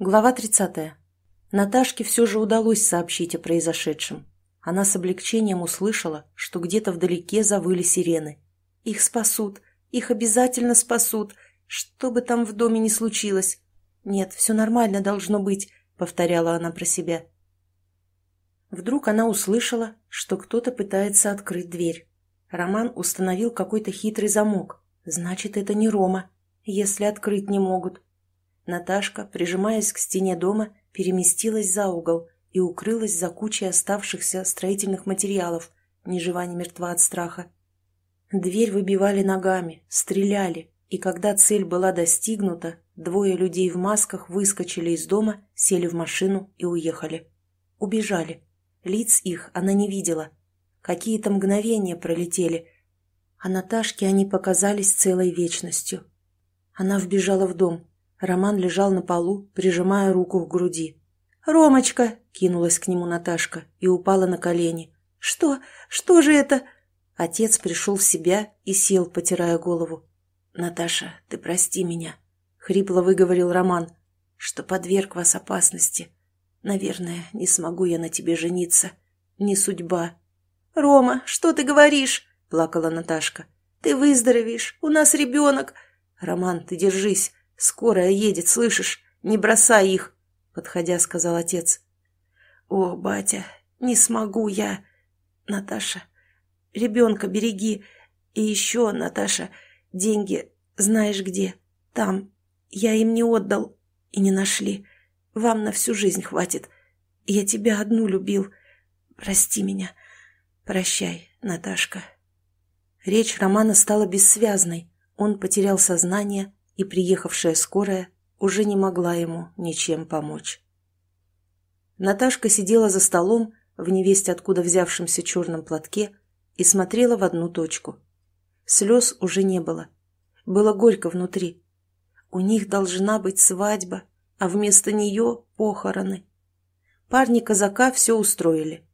Глава 30. Наташке все же удалось сообщить о произошедшем. Она с облегчением услышала, что где-то вдалеке завыли сирены. «Их спасут! Их обязательно спасут! Что бы там в доме ни случилось!» «Нет, все нормально должно быть», — повторяла она про себя. Вдруг она услышала, что кто-то пытается открыть дверь. Роман установил какой-то хитрый замок. «Значит, это не Рома, если открыть не могут». Наташка, прижимаясь к стене дома, переместилась за угол и укрылась за кучей оставшихся строительных материалов, ни жива, ни мертва от страха. Дверь выбивали ногами, стреляли, и когда цель была достигнута, двое людей в масках выскочили из дома, сели в машину и уехали. Убежали. Лиц их она не видела. Какие-то мгновения пролетели, а Наташке они показались целой вечностью. Она вбежала в дом, Роман лежал на полу, прижимая руку к груди. «Ромочка!» – кинулась к нему Наташка и упала на колени. «Что? Что же это?» Отец пришел в себя и сел, потирая голову. «Наташа, ты прости меня», – хрипло выговорил Роман, – «что подверг вас опасности. Наверное, не смогу я на тебе жениться. Не судьба». «Рома, что ты говоришь?» – плакала Наташка. «Ты выздоровеешь, у нас ребенок». «Роман, ты держись, «Скорая едет, слышишь? Не бросай их!» — подходя, сказал отец. «О, батя, не смогу я! Наташа, ребенка береги! И еще, Наташа, деньги знаешь где? Там. Я им не отдал и не нашли. Вам на всю жизнь хватит. Я тебя одну любил. Прости меня. Прощай, Наташка». Речь Романа стала бессвязной. Он потерял сознание, и приехавшая скорая уже не могла ему ничем помочь. Наташка сидела за столом в невесть откуда взявшемся черном платке и смотрела в одну точку. Слез уже не было. Было горько внутри. У них должна быть свадьба, а вместо нее похороны. Парни казака все устроили.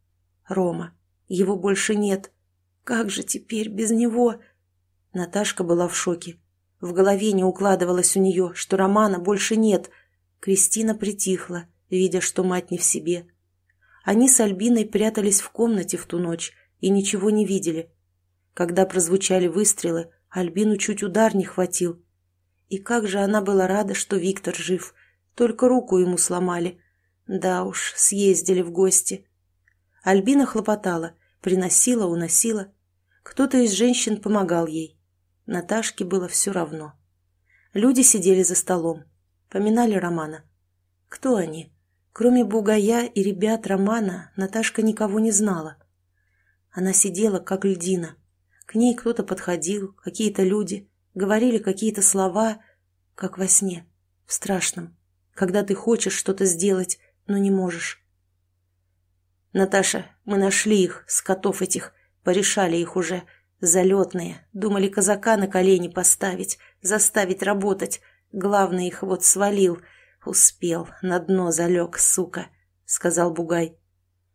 Рома. Его больше нет. Как же теперь без него? Наташка была в шоке. В голове не укладывалось у нее, что Романа больше нет. Кристина притихла, видя, что мать не в себе. Они с Альбиной прятались в комнате в ту ночь и ничего не видели. Когда прозвучали выстрелы, Альбину чуть удар не хватил. И как же она была рада, что Виктор жив. Только руку ему сломали. Да уж, съездили в гости. Альбина хлопотала, приносила, уносила. Кто-то из женщин помогал ей Наташке было все равно. Люди сидели за столом, поминали Романа. Кто они? Кроме Бугая и ребят Романа, Наташка никого не знала. Она сидела, как льдина. К ней кто-то подходил, какие-то люди, говорили какие-то слова, как во сне, в страшном, когда ты хочешь что-то сделать, но не можешь. «Наташа, мы нашли их, скотов этих, порешали их уже», Залетные. Думали казака на колени поставить, заставить работать. Главное их вот свалил. Успел, на дно залег, сука, — сказал Бугай.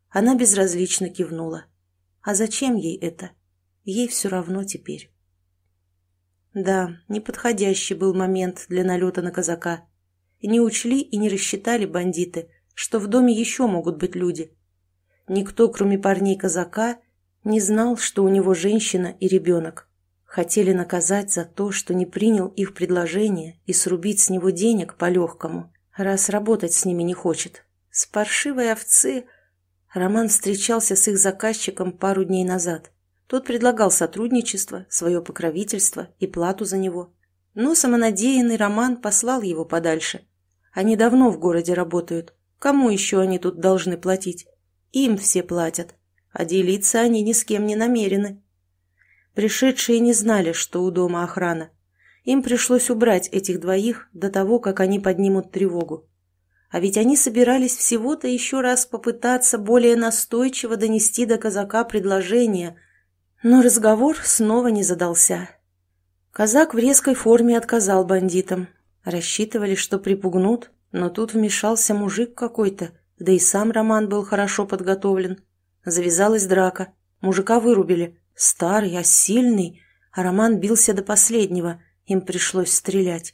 Она безразлично кивнула. А зачем ей это? Ей все равно теперь. Да, неподходящий был момент для налета на казака. Не учли и не рассчитали бандиты, что в доме еще могут быть люди. Никто, кроме парней казака, — не знал, что у него женщина и ребенок. Хотели наказать за то, что не принял их предложение и срубить с него денег по-легкому, раз работать с ними не хочет. С паршивой овцы... Роман встречался с их заказчиком пару дней назад. Тот предлагал сотрудничество, свое покровительство и плату за него. Но самонадеянный Роман послал его подальше. Они давно в городе работают. Кому еще они тут должны платить? Им все платят а делиться они ни с кем не намерены. Пришедшие не знали, что у дома охрана. Им пришлось убрать этих двоих до того, как они поднимут тревогу. А ведь они собирались всего-то еще раз попытаться более настойчиво донести до казака предложение, но разговор снова не задался. Казак в резкой форме отказал бандитам. Рассчитывали, что припугнут, но тут вмешался мужик какой-то, да и сам Роман был хорошо подготовлен. Завязалась драка. Мужика вырубили. Старый, а сильный. А Роман бился до последнего. Им пришлось стрелять.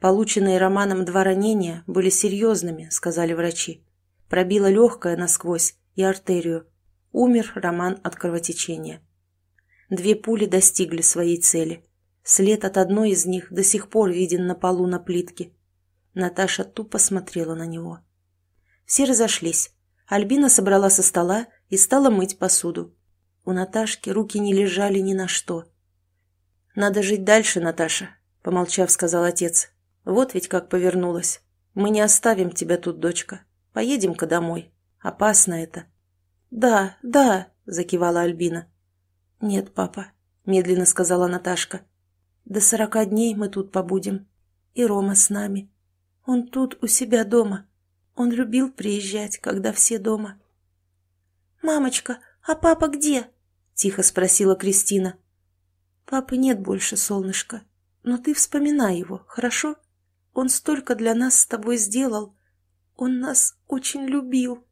Полученные Романом два ранения были серьезными, сказали врачи. Пробило легкое насквозь и артерию. Умер Роман от кровотечения. Две пули достигли своей цели. След от одной из них до сих пор виден на полу на плитке. Наташа тупо смотрела на него. Все разошлись. Альбина собрала со стола и стала мыть посуду. У Наташки руки не лежали ни на что. «Надо жить дальше, Наташа», — помолчав, сказал отец. «Вот ведь как повернулась. Мы не оставим тебя тут, дочка. Поедем-ка домой. Опасно это». «Да, да», — закивала Альбина. «Нет, папа», — медленно сказала Наташка. «До сорока дней мы тут побудем. И Рома с нами. Он тут у себя дома. Он любил приезжать, когда все дома». «Мамочка, а папа где?» – тихо спросила Кристина. «Папы нет больше, солнышко, но ты вспоминай его, хорошо? Он столько для нас с тобой сделал. Он нас очень любил».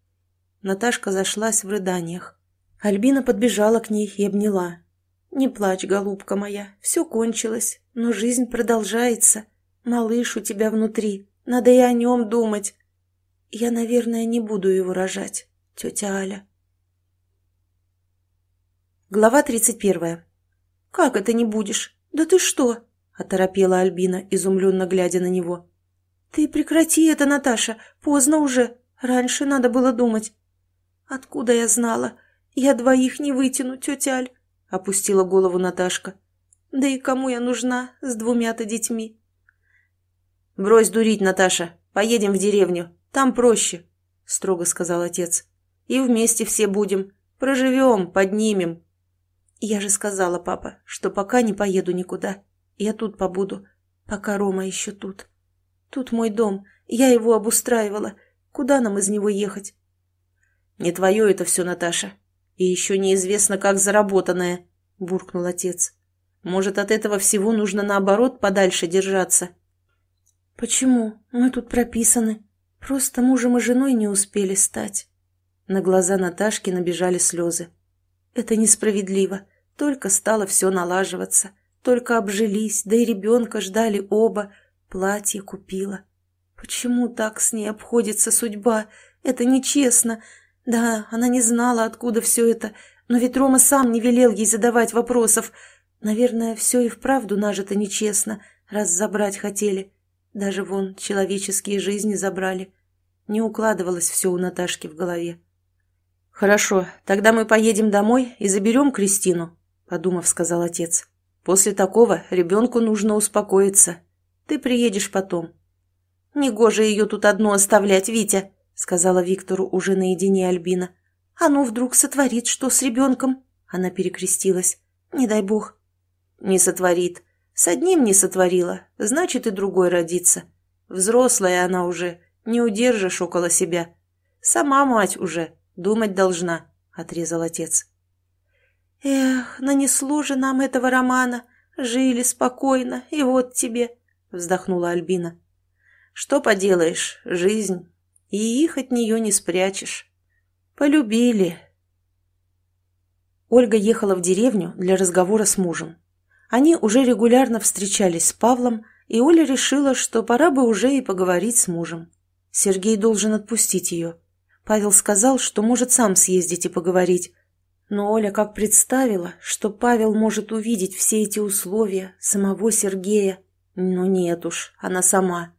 Наташка зашлась в рыданиях. Альбина подбежала к ней и обняла. «Не плачь, голубка моя, все кончилось, но жизнь продолжается. Малыш у тебя внутри, надо и о нем думать». «Я, наверное, не буду его рожать, тетя Аля», Глава 31. «Как это не будешь? Да ты что?» – оторопела Альбина, изумленно глядя на него. «Ты прекрати это, Наташа! Поздно уже! Раньше надо было думать!» «Откуда я знала? Я двоих не вытяну, тетя Аль!» – опустила голову Наташка. «Да и кому я нужна с двумя-то детьми?» «Брось дурить, Наташа! Поедем в деревню! Там проще!» – строго сказал отец. «И вместе все будем! Проживем, поднимем, «Я же сказала, папа, что пока не поеду никуда. Я тут побуду, пока Рома еще тут. Тут мой дом, я его обустраивала. Куда нам из него ехать?» «Не твое это все, Наташа. И еще неизвестно, как заработанное», — буркнул отец. «Может, от этого всего нужно, наоборот, подальше держаться?» «Почему? Мы тут прописаны. Просто мужем и женой не успели стать». На глаза Наташки набежали слезы. Это несправедливо. Только стало все налаживаться. Только обжились, да и ребенка ждали оба. Платье купила. Почему так с ней обходится судьба? Это нечестно. Да, она не знала, откуда все это, но ведь Рома сам не велел ей задавать вопросов. Наверное, все и вправду нажито нечестно, раз забрать хотели. Даже вон человеческие жизни забрали. Не укладывалось все у Наташки в голове. «Хорошо, тогда мы поедем домой и заберем Кристину», – подумав, сказал отец. «После такого ребенку нужно успокоиться. Ты приедешь потом». «Негоже ее тут одну оставлять, Витя», – сказала Виктору уже наедине Альбина. «А ну, вдруг сотворит что с ребенком?» Она перекрестилась. «Не дай бог». «Не сотворит. С одним не сотворила, значит, и другой родится. Взрослая она уже, не удержишь около себя. Сама мать уже, Думать должна», — отрезал отец. «Эх, нанесло же нам этого романа. Жили спокойно, и вот тебе», — вздохнула Альбина. «Что поделаешь, жизнь, и их от нее не спрячешь. Полюбили». Ольга ехала в деревню для разговора с мужем. Они уже регулярно встречались с Павлом, и Оля решила, что пора бы уже и поговорить с мужем. Сергей должен отпустить ее. Павел сказал, что может сам съездить и поговорить. Но Оля как представила, что Павел может увидеть все эти условия, самого Сергея. Ну нет уж, она сама.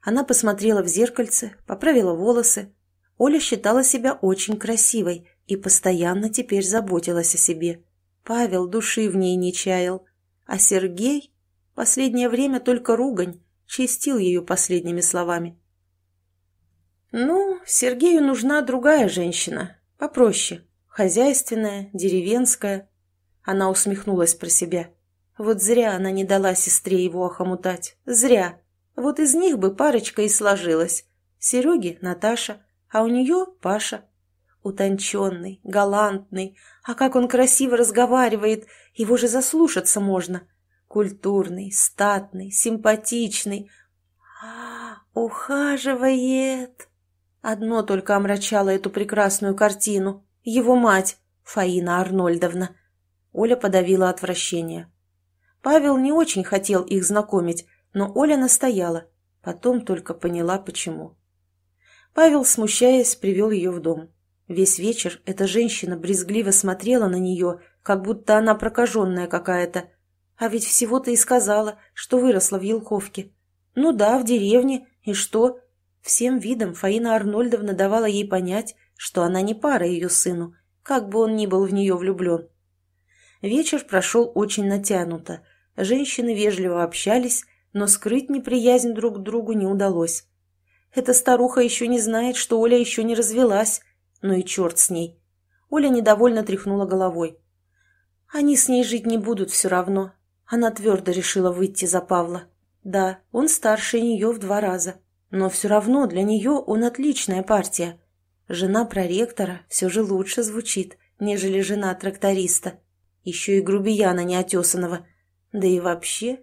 Она посмотрела в зеркальце, поправила волосы. Оля считала себя очень красивой и постоянно теперь заботилась о себе. Павел души в ней не чаял. А Сергей последнее время только ругань, чистил ее последними словами. Ну, Сергею нужна другая женщина, попроще, хозяйственная, деревенская. Она усмехнулась про себя. Вот зря она не дала сестре его охомутать. Зря. Вот из них бы парочка и сложилась. Сереге – Наташа, а у нее – Паша. Утонченный, галантный. А как он красиво разговаривает, его же заслушаться можно. Культурный, статный, симпатичный. А, ухаживает. Одно только омрачало эту прекрасную картину. Его мать, Фаина Арнольдовна. Оля подавила отвращение. Павел не очень хотел их знакомить, но Оля настояла. Потом только поняла, почему. Павел, смущаясь, привел ее в дом. Весь вечер эта женщина брезгливо смотрела на нее, как будто она прокаженная какая-то. А ведь всего-то и сказала, что выросла в Елховке. Ну да, в деревне, и что? Всем видом Фаина Арнольдовна давала ей понять, что она не пара ее сыну, как бы он ни был в нее влюблен. Вечер прошел очень натянуто. Женщины вежливо общались, но скрыть неприязнь друг к другу не удалось. Эта старуха еще не знает, что Оля еще не развелась. Ну и черт с ней. Оля недовольно тряхнула головой. Они с ней жить не будут все равно. Она твердо решила выйти за Павла. Да, он старше нее в два раза но все равно для нее он отличная партия. Жена проректора все же лучше звучит, нежели жена тракториста. Еще и грубияна неотесанного. Да и вообще...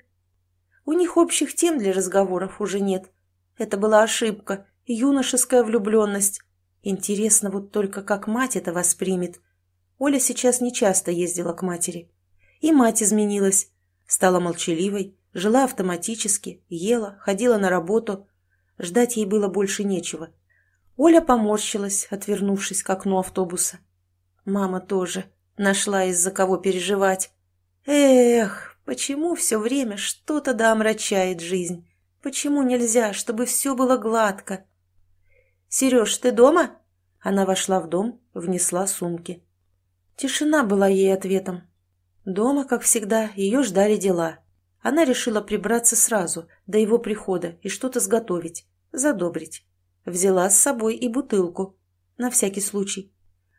У них общих тем для разговоров уже нет. Это была ошибка, юношеская влюбленность. Интересно вот только, как мать это воспримет. Оля сейчас нечасто ездила к матери. И мать изменилась. Стала молчаливой, жила автоматически, ела, ходила на работу, Ждать ей было больше нечего. Оля поморщилась, отвернувшись к окну автобуса. Мама тоже. Нашла из-за кого переживать. Эх, почему все время что-то да омрачает жизнь? Почему нельзя, чтобы все было гладко? «Сереж, ты дома?» Она вошла в дом, внесла сумки. Тишина была ей ответом. Дома, как всегда, ее ждали дела. Она решила прибраться сразу, до его прихода, и что-то сготовить задобрить. Взяла с собой и бутылку, на всякий случай.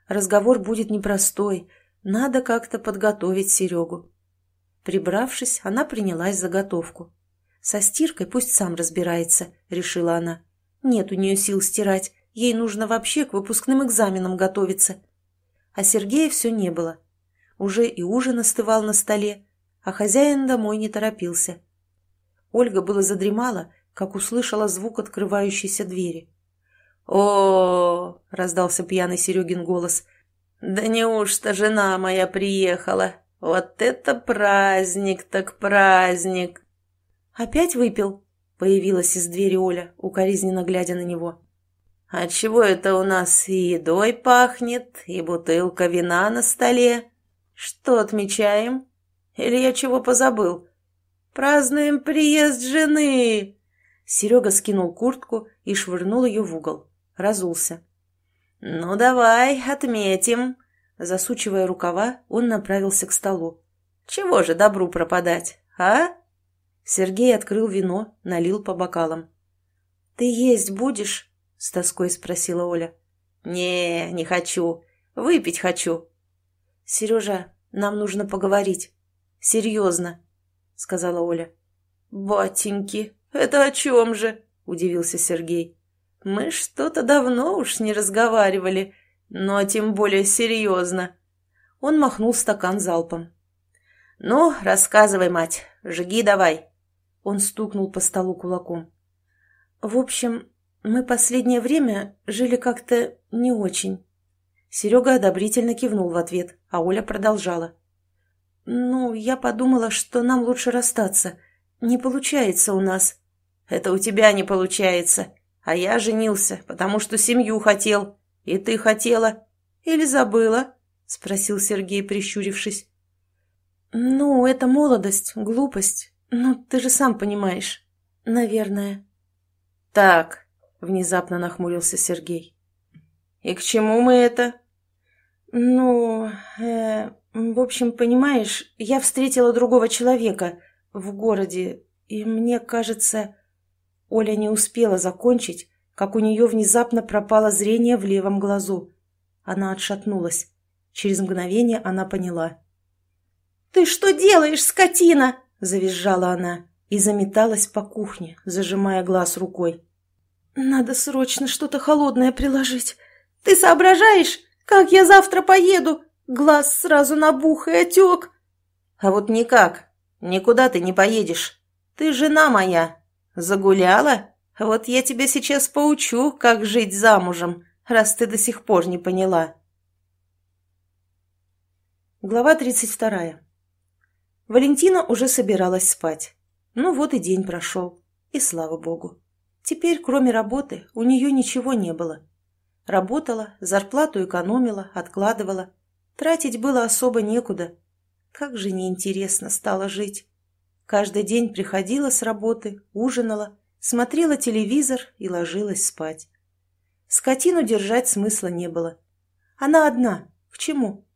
Разговор будет непростой, надо как-то подготовить Серегу. Прибравшись, она принялась за готовку. «Со стиркой пусть сам разбирается», — решила она. «Нет у нее сил стирать, ей нужно вообще к выпускным экзаменам готовиться». А Сергея все не было. Уже и ужин остывал на столе, а хозяин домой не торопился. Ольга было задремала, как услышала звук открывающейся двери. о, раздался пьяный Серегин голос. «Да неужто жена моя приехала? Вот это праздник так праздник!» «Опять выпил?» — появилась из двери Оля, укоризненно глядя на него. «А чего это у нас и едой пахнет, и бутылка вина на столе? Что отмечаем? Или я чего позабыл? Празднуем приезд жены!» Серега скинул куртку и швырнул ее в угол. Разулся. «Ну давай, отметим!» Засучивая рукава, он направился к столу. «Чего же добру пропадать, а?» Сергей открыл вино, налил по бокалам. «Ты есть будешь?» — с тоской спросила Оля. «Не, не хочу. Выпить хочу». «Сережа, нам нужно поговорить. Серьезно», — сказала Оля. «Батеньки!» «Это о чем же?» – удивился Сергей. «Мы что-то давно уж не разговаривали, но тем более серьезно». Он махнул стакан залпом. «Ну, рассказывай, мать, жги давай!» Он стукнул по столу кулаком. «В общем, мы последнее время жили как-то не очень». Серега одобрительно кивнул в ответ, а Оля продолжала. «Ну, я подумала, что нам лучше расстаться. Не получается у нас. Это у тебя не получается. А я женился, потому что семью хотел. И ты хотела. Или забыла?» — спросил Сергей, прищурившись. «Ну, это молодость, глупость. Ну, ты же сам понимаешь. Наверное». «Так», — внезапно нахмурился Сергей. «И к чему мы это?» «Ну, э, в общем, понимаешь, я встретила другого человека в городе, и мне кажется...» Оля не успела закончить, как у нее внезапно пропало зрение в левом глазу. Она отшатнулась. Через мгновение она поняла. «Ты что делаешь, скотина?» – завизжала она и заметалась по кухне, зажимая глаз рукой. «Надо срочно что-то холодное приложить. Ты соображаешь, как я завтра поеду? Глаз сразу набух и отек». «А вот никак. Никуда ты не поедешь. Ты жена моя, «Загуляла? Вот я тебя сейчас поучу, как жить замужем, раз ты до сих пор не поняла». Глава 32. Валентина уже собиралась спать. Ну вот и день прошел. И слава богу. Теперь, кроме работы, у нее ничего не было. Работала, зарплату экономила, откладывала. Тратить было особо некуда. Как же неинтересно стало жить. Каждый день приходила с работы, ужинала, смотрела телевизор и ложилась спать. Скотину держать смысла не было. Она одна. К чему?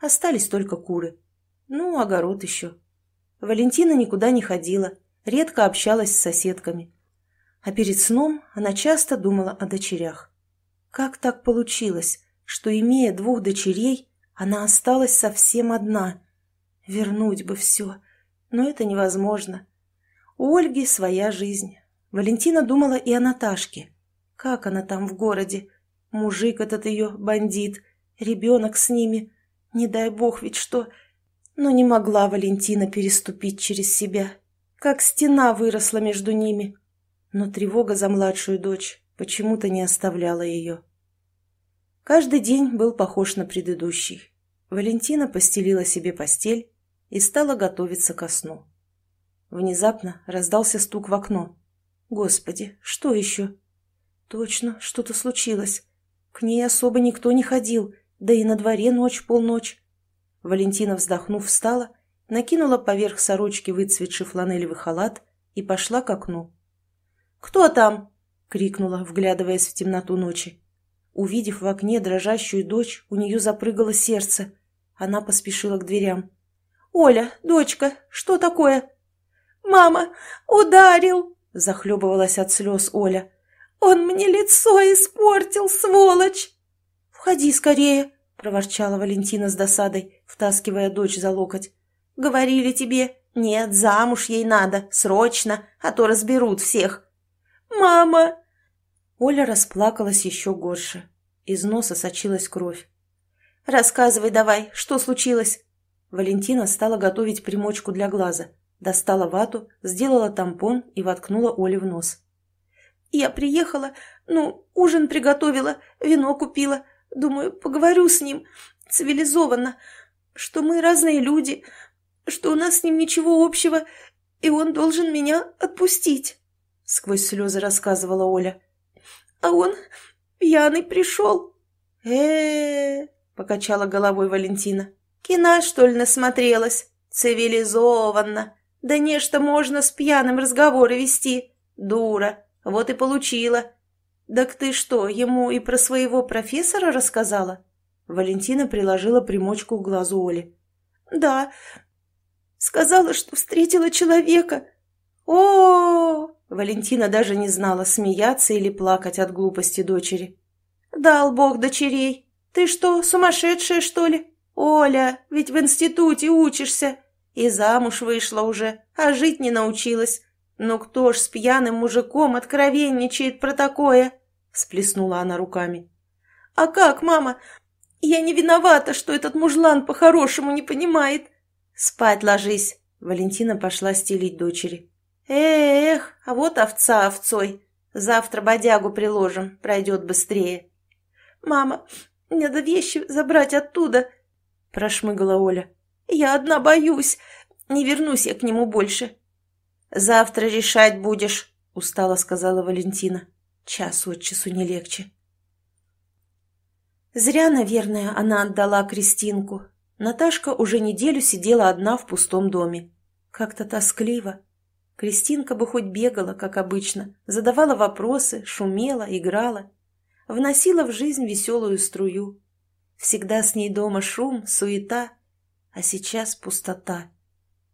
Остались только куры. Ну, огород еще. Валентина никуда не ходила, редко общалась с соседками. А перед сном она часто думала о дочерях. Как так получилось, что, имея двух дочерей, она осталась совсем одна? Вернуть бы все, но это невозможно. У Ольги своя жизнь. Валентина думала и о Наташке. Как она там в городе? Мужик этот ее, бандит, ребенок с ними. Не дай бог ведь что. Но не могла Валентина переступить через себя. Как стена выросла между ними. Но тревога за младшую дочь почему-то не оставляла ее. Каждый день был похож на предыдущий. Валентина постелила себе постель, и стала готовиться ко сну. Внезапно раздался стук в окно. «Господи, что еще?» «Точно, что-то случилось. К ней особо никто не ходил, да и на дворе ночь полночь». Валентина, вздохнув, встала, накинула поверх сорочки выцветший фланелевый халат и пошла к окну. «Кто там?» — крикнула, вглядываясь в темноту ночи. Увидев в окне дрожащую дочь, у нее запрыгало сердце. Она поспешила к дверям. «Оля, дочка, что такое?» «Мама, ударил!» – захлебывалась от слез Оля. «Он мне лицо испортил, сволочь!» «Входи скорее!» – проворчала Валентина с досадой, втаскивая дочь за локоть. «Говорили тебе, нет, замуж ей надо, срочно, а то разберут всех!» «Мама!» Оля расплакалась еще горше. Из носа сочилась кровь. «Рассказывай давай, что случилось?» Валентина стала готовить примочку для глаза. Достала вату, сделала тампон и воткнула Оле в нос. «Я приехала, ну, ужин приготовила, вино купила. Думаю, поговорю с ним цивилизованно, что мы разные люди, что у нас с ним ничего общего, и он должен меня отпустить», — сквозь слезы рассказывала Оля. «А он пьяный пришел». «Э-э-э», — покачала головой Валентина. Кино, что ли, насмотрелась? Цивилизованно. Да нечто можно с пьяным разговоры вести. Дура. Вот и получила. Так ты что, ему и про своего профессора рассказала? Валентина приложила примочку к глазу Оли. Да. Сказала, что встретила человека. О, -о, -о, -о Валентина даже не знала, смеяться или плакать от глупости дочери. Дал бог дочерей. Ты что, сумасшедшая, что ли? «Оля, ведь в институте учишься!» И замуж вышла уже, а жить не научилась. «Ну кто ж с пьяным мужиком откровенничает про такое?» Сплеснула она руками. «А как, мама? Я не виновата, что этот мужлан по-хорошему не понимает!» «Спать ложись!» Валентина пошла стелить дочери. «Эх, а вот овца овцой! Завтра бодягу приложим, пройдет быстрее!» «Мама, мне надо вещи забрать оттуда!» прошмыгала Оля. «Я одна боюсь. Не вернусь я к нему больше». «Завтра решать будешь», — устало сказала Валентина. «Час от часу не легче». Зря, наверное, она отдала Кристинку. Наташка уже неделю сидела одна в пустом доме. Как-то тоскливо. Кристинка бы хоть бегала, как обычно, задавала вопросы, шумела, играла. Вносила в жизнь веселую струю. Всегда с ней дома шум, суета, а сейчас пустота,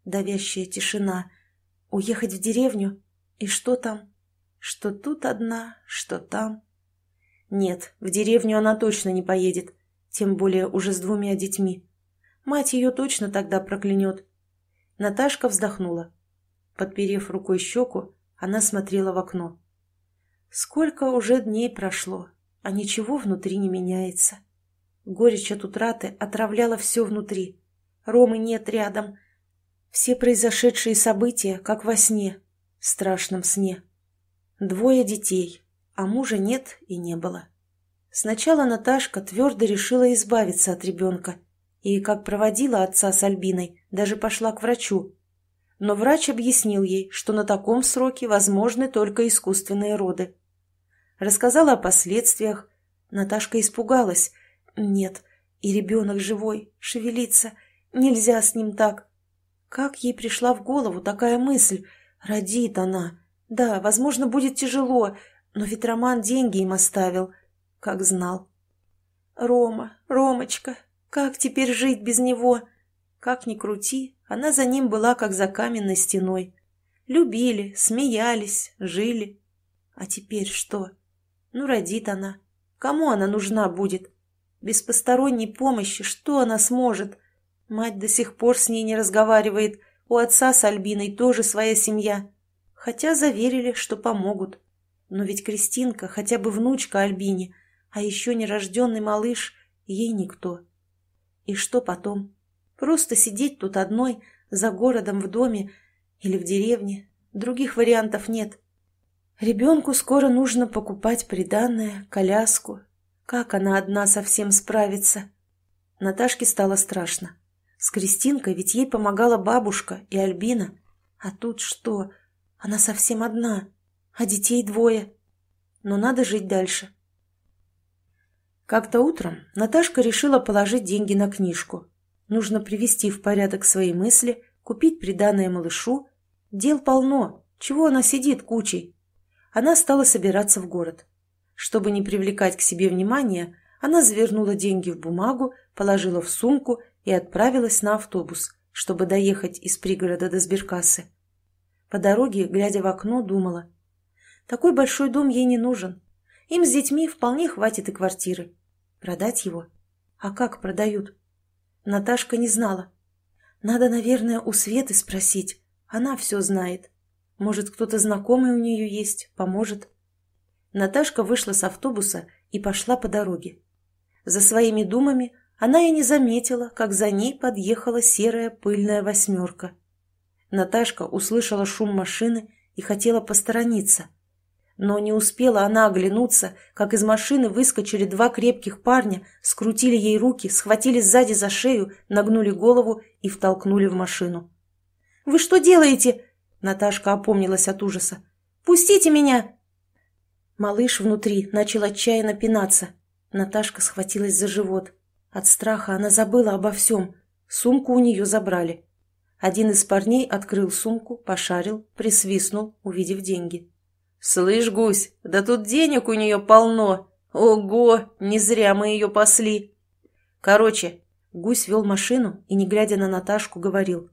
давящая тишина. Уехать в деревню? И что там? Что тут одна, что там? Нет, в деревню она точно не поедет, тем более уже с двумя детьми. Мать ее точно тогда проклянет. Наташка вздохнула. Подперев рукой щеку, она смотрела в окно. Сколько уже дней прошло, а ничего внутри не меняется. Горечь от утраты отравляла все внутри. Ромы нет рядом. Все произошедшие события, как во сне, в страшном сне. Двое детей, а мужа нет и не было. Сначала Наташка твердо решила избавиться от ребенка и, как проводила отца с Альбиной, даже пошла к врачу. Но врач объяснил ей, что на таком сроке возможны только искусственные роды. Рассказала о последствиях. Наташка испугалась, нет, и ребенок живой, шевелится, нельзя с ним так. Как ей пришла в голову такая мысль? Родит она. Да, возможно, будет тяжело, но ведь Роман деньги им оставил, как знал. Рома, Ромочка, как теперь жить без него? Как ни крути, она за ним была как за каменной стеной. Любили, смеялись, жили. А теперь что? Ну, родит она. Кому она нужна будет? Без посторонней помощи что она сможет? Мать до сих пор с ней не разговаривает. У отца с Альбиной тоже своя семья. Хотя заверили, что помогут. Но ведь Кристинка хотя бы внучка Альбине, а еще нерожденный малыш ей никто. И что потом? Просто сидеть тут одной, за городом в доме или в деревне. Других вариантов нет. Ребенку скоро нужно покупать приданное, коляску, как она одна совсем справится? Наташке стало страшно. С Кристинкой ведь ей помогала бабушка и Альбина. А тут что? Она совсем одна, а детей двое. Но надо жить дальше. Как-то утром Наташка решила положить деньги на книжку. Нужно привести в порядок свои мысли, купить приданное малышу. Дел полно, чего она сидит кучей? Она стала собираться в город. Чтобы не привлекать к себе внимания, она завернула деньги в бумагу, положила в сумку и отправилась на автобус, чтобы доехать из пригорода до сберкассы. По дороге, глядя в окно, думала. Такой большой дом ей не нужен. Им с детьми вполне хватит и квартиры. Продать его? А как продают? Наташка не знала. Надо, наверное, у Светы спросить. Она все знает. Может, кто-то знакомый у нее есть, поможет. Наташка вышла с автобуса и пошла по дороге. За своими думами она и не заметила, как за ней подъехала серая пыльная восьмерка. Наташка услышала шум машины и хотела посторониться. Но не успела она оглянуться, как из машины выскочили два крепких парня, скрутили ей руки, схватили сзади за шею, нагнули голову и втолкнули в машину. «Вы что делаете?» Наташка опомнилась от ужаса. «Пустите меня!» Малыш внутри начал отчаянно пинаться. Наташка схватилась за живот. От страха она забыла обо всем. Сумку у нее забрали. Один из парней открыл сумку, пошарил, присвистнул, увидев деньги. «Слышь, гусь, да тут денег у нее полно! Ого, не зря мы ее пасли!» Короче, гусь вел машину и, не глядя на Наташку, говорил.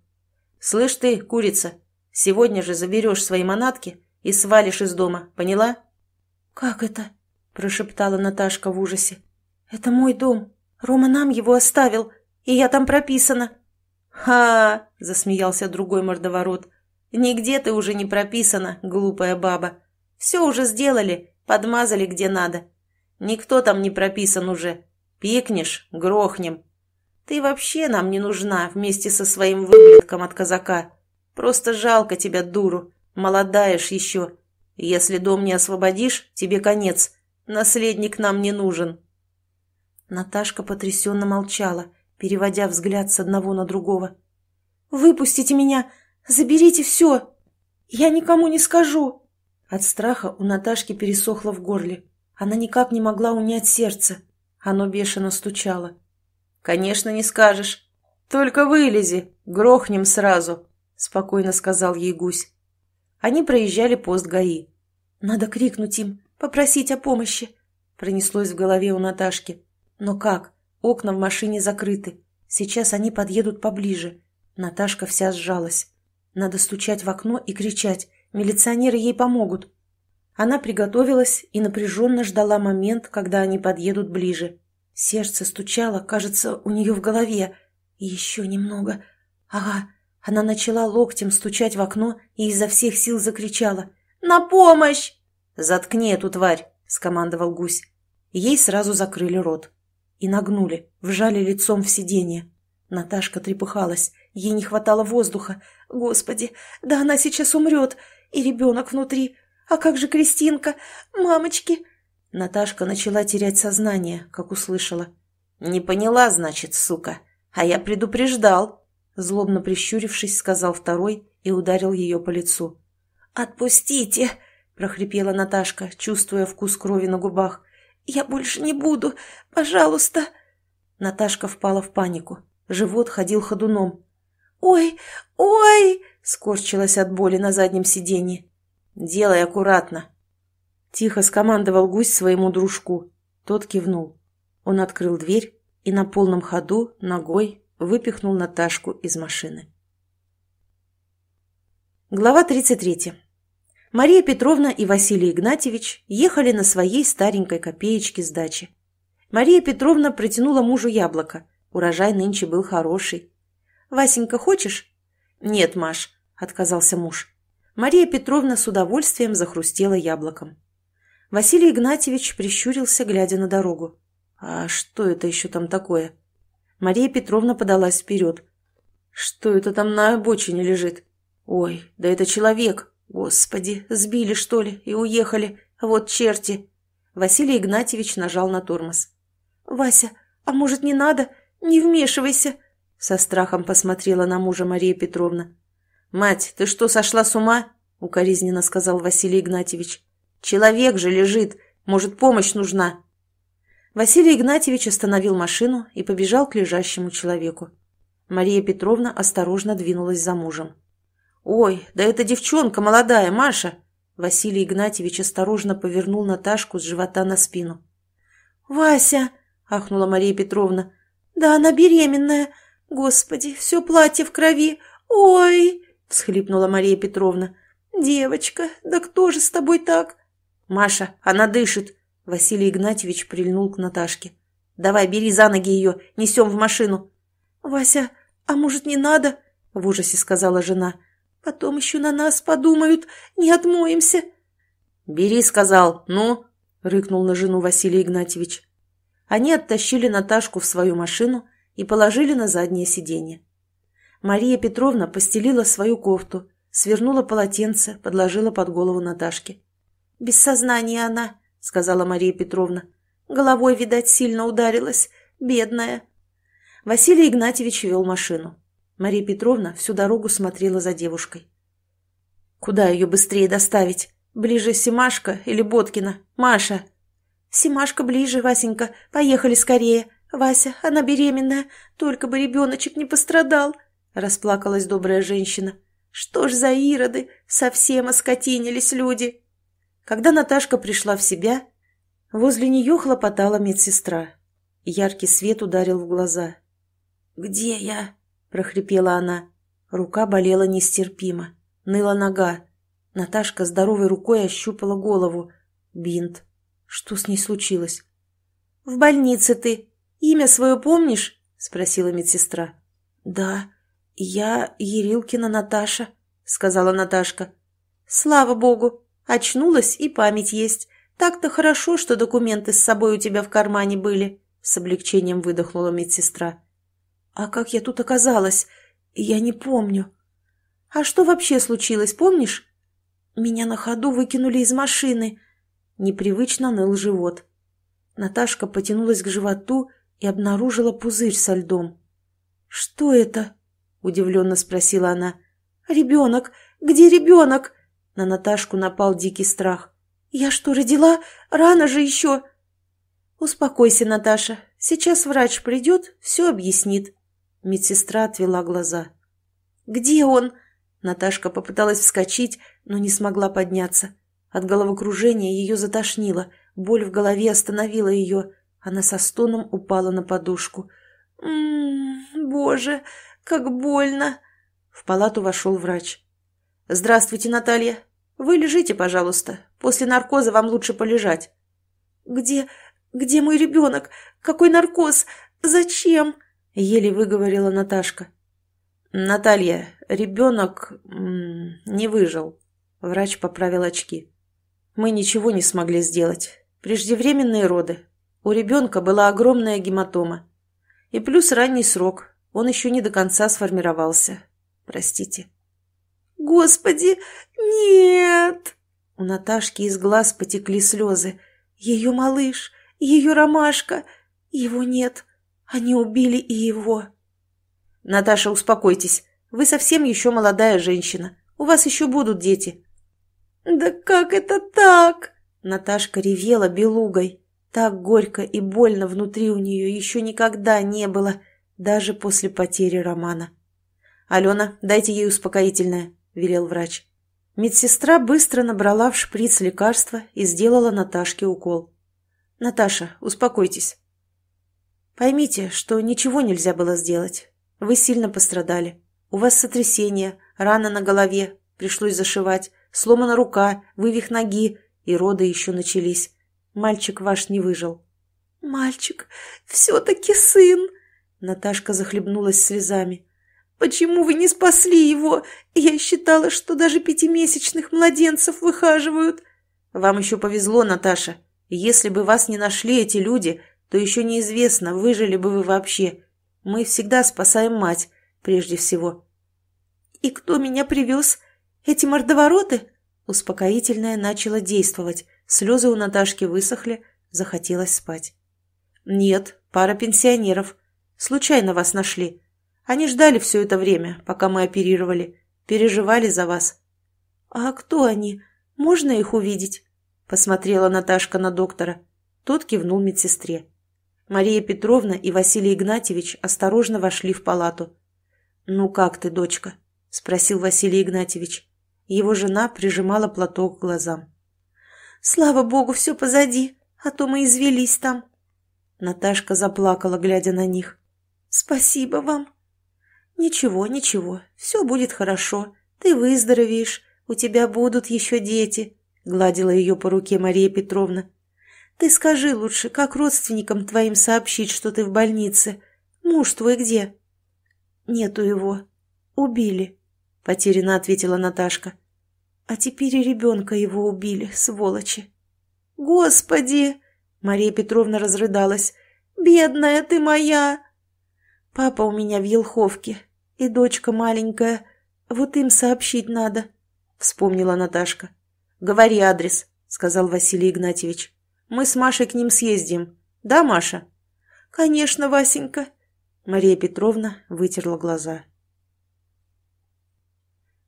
«Слышь ты, курица, сегодня же заберешь свои манатки и свалишь из дома, поняла?» «Как это?» – прошептала Наташка в ужасе. «Это мой дом. Рома нам его оставил, и я там прописана». «Ха!» – засмеялся другой мордоворот. «Нигде ты уже не прописана, глупая баба. Все уже сделали, подмазали где надо. Никто там не прописан уже. Пикнешь – грохнем. Ты вообще нам не нужна вместе со своим выблядком от казака. Просто жалко тебя, дуру. Молодаешь еще. Если дом не освободишь, тебе конец. Наследник нам не нужен». Наташка потрясенно молчала, переводя взгляд с одного на другого. «Выпустите меня! Заберите все! Я никому не скажу!» От страха у Наташки пересохло в горле. Она никак не могла унять сердце. Оно бешено стучало. «Конечно, не скажешь. Только вылези, грохнем сразу», — спокойно сказал ей гусь. Они проезжали пост ГАИ. «Надо крикнуть им, попросить о помощи!» Пронеслось в голове у Наташки. «Но как? Окна в машине закрыты. Сейчас они подъедут поближе». Наташка вся сжалась. «Надо стучать в окно и кричать. Милиционеры ей помогут». Она приготовилась и напряженно ждала момент, когда они подъедут ближе. Сердце стучало, кажется, у нее в голове. еще немного. Ага, она начала локтем стучать в окно и изо всех сил закричала. «На помощь!» «Заткни эту тварь!» – скомандовал гусь. Ей сразу закрыли рот. И нагнули, вжали лицом в сиденье. Наташка трепыхалась, ей не хватало воздуха. «Господи, да она сейчас умрет! И ребенок внутри! А как же Кристинка? Мамочки!» Наташка начала терять сознание, как услышала. «Не поняла, значит, сука! А я предупреждал!» Злобно прищурившись, сказал второй и ударил ее по лицу. «Отпустите!» – прохрипела Наташка, чувствуя вкус крови на губах. «Я больше не буду! Пожалуйста!» Наташка впала в панику. Живот ходил ходуном. «Ой! Ой!» – скорчилась от боли на заднем сиденье. «Делай аккуратно!» Тихо скомандовал гусь своему дружку. Тот кивнул. Он открыл дверь и на полном ходу, ногой, выпихнул Наташку из машины. Глава 33. Мария Петровна и Василий Игнатьевич ехали на своей старенькой копеечке с дачи. Мария Петровна протянула мужу яблоко. Урожай нынче был хороший. «Васенька, хочешь?» «Нет, Маш», – отказался муж. Мария Петровна с удовольствием захрустела яблоком. Василий Игнатьевич прищурился, глядя на дорогу. «А что это еще там такое?» Мария Петровна подалась вперед. «Что это там на обочине лежит?» Ой, да это человек! Господи, сбили, что ли, и уехали. Вот черти!» Василий Игнатьевич нажал на тормоз. «Вася, а может, не надо? Не вмешивайся!» Со страхом посмотрела на мужа Мария Петровна. «Мать, ты что, сошла с ума?» — укоризненно сказал Василий Игнатьевич. «Человек же лежит. Может, помощь нужна?» Василий Игнатьевич остановил машину и побежал к лежащему человеку. Мария Петровна осторожно двинулась за мужем. «Ой, да это девчонка молодая, Маша!» Василий Игнатьевич осторожно повернул Наташку с живота на спину. «Вася!» – ахнула Мария Петровна. «Да она беременная! Господи, все платье в крови! Ой!» – всхлипнула Мария Петровна. «Девочка, да кто же с тобой так?» «Маша, она дышит!» – Василий Игнатьевич прильнул к Наташке. «Давай, бери за ноги ее, несем в машину!» «Вася, а может, не надо?» – в ужасе сказала жена. «Вася!» Потом еще на нас подумают, не отмоемся. «Бери», — сказал, — «ну», — рыкнул на жену Василий Игнатьевич. Они оттащили Наташку в свою машину и положили на заднее сиденье. Мария Петровна постелила свою кофту, свернула полотенце, подложила под голову Наташке. «Без сознания она», — сказала Мария Петровна. «Головой, видать, сильно ударилась. Бедная». Василий Игнатьевич вел машину. Мария Петровна всю дорогу смотрела за девушкой. «Куда ее быстрее доставить? Ближе Симашка или Боткина? Маша!» «Симашка ближе, Васенька. Поехали скорее. Вася, она беременная. Только бы ребеночек не пострадал!» Расплакалась добрая женщина. «Что ж за ироды? Совсем оскотинились люди!» Когда Наташка пришла в себя, возле нее хлопотала медсестра. Яркий свет ударил в глаза. «Где я?» – прохрипела она. Рука болела нестерпимо. Ныла нога. Наташка здоровой рукой ощупала голову. Бинт. Что с ней случилось? «В больнице ты. Имя свое помнишь?» – спросила медсестра. «Да, я Ерилкина Наташа», – сказала Наташка. «Слава богу, очнулась и память есть. Так-то хорошо, что документы с собой у тебя в кармане были», – с облегчением выдохнула медсестра. А как я тут оказалась? Я не помню. А что вообще случилось, помнишь? Меня на ходу выкинули из машины. Непривычно ныл живот. Наташка потянулась к животу и обнаружила пузырь со льдом. «Что это?» – удивленно спросила она. «Ребенок! Где ребенок?» На Наташку напал дикий страх. «Я что, родила? Рано же еще!» «Успокойся, Наташа. Сейчас врач придет, все объяснит», Медсестра отвела глаза. «Где он?» Наташка попыталась вскочить, но не смогла подняться. От головокружения ее затошнило, боль в голове остановила ее. Она со стоном упала на подушку. «М «М-м, -м, «Боже, как больно!» В палату вошел врач. «Здравствуйте, Наталья. Вы лежите, пожалуйста. После наркоза вам лучше полежать». «Где... где мой ребенок? Какой наркоз? Зачем?» еле выговорила Наташка. «Наталья, ребенок не выжил». Врач поправил очки. «Мы ничего не смогли сделать. Преждевременные роды. У ребенка была огромная гематома. И плюс ранний срок. Он еще не до конца сформировался. Простите». «Господи, нет!» У Наташки из глаз потекли слезы. «Ее малыш! Ее ромашка! Его нет! Они убили и его. Наташа, успокойтесь. Вы совсем еще молодая женщина. У вас еще будут дети. Да как это так? Наташка ревела белугой. Так горько и больно внутри у нее еще никогда не было, даже после потери Романа. «Алена, дайте ей успокоительное», – велел врач. Медсестра быстро набрала в шприц лекарства и сделала Наташке укол. «Наташа, успокойтесь. Поймите, что ничего нельзя было сделать. Вы сильно пострадали. У вас сотрясение, рана на голове, пришлось зашивать, сломана рука, вывих ноги, и роды еще начались. Мальчик ваш не выжил». «Мальчик, все-таки сын!» Наташка захлебнулась слезами. «Почему вы не спасли его? Я считала, что даже пятимесячных младенцев выхаживают». «Вам еще повезло, Наташа. Если бы вас не нашли эти люди, то еще неизвестно, выжили бы вы вообще. Мы всегда спасаем мать, прежде всего». «И кто меня привез? Эти мордовороты?» Успокоительное начало действовать. Слезы у Наташки высохли, захотелось спать. «Нет, пара пенсионеров. Случайно вас нашли. Они ждали все это время, пока мы оперировали. Переживали за вас». «А кто они? Можно их увидеть?» Посмотрела Наташка на доктора. Тот кивнул медсестре. Мария Петровна и Василий Игнатьевич осторожно вошли в палату. «Ну как ты, дочка?» – спросил Василий Игнатьевич. Его жена прижимала платок к глазам. «Слава богу, все позади, а то мы извелись там». Наташка заплакала, глядя на них. «Спасибо вам». «Ничего, ничего, все будет хорошо. Ты выздоровеешь, у тебя будут еще дети», — гладила ее по руке Мария Петровна. Ты скажи лучше, как родственникам твоим сообщить, что ты в больнице? Муж твой где?» «Нету его. Убили», — потерянно ответила Наташка. «А теперь и ребенка его убили, сволочи». «Господи!» — Мария Петровна разрыдалась. «Бедная ты моя!» «Папа у меня в Елховке, и дочка маленькая. Вот им сообщить надо», — вспомнила Наташка. «Говори адрес», — сказал Василий Игнатьевич. Мы с Машей к ним съездим. Да, Маша?» «Конечно, Васенька!» Мария Петровна вытерла глаза.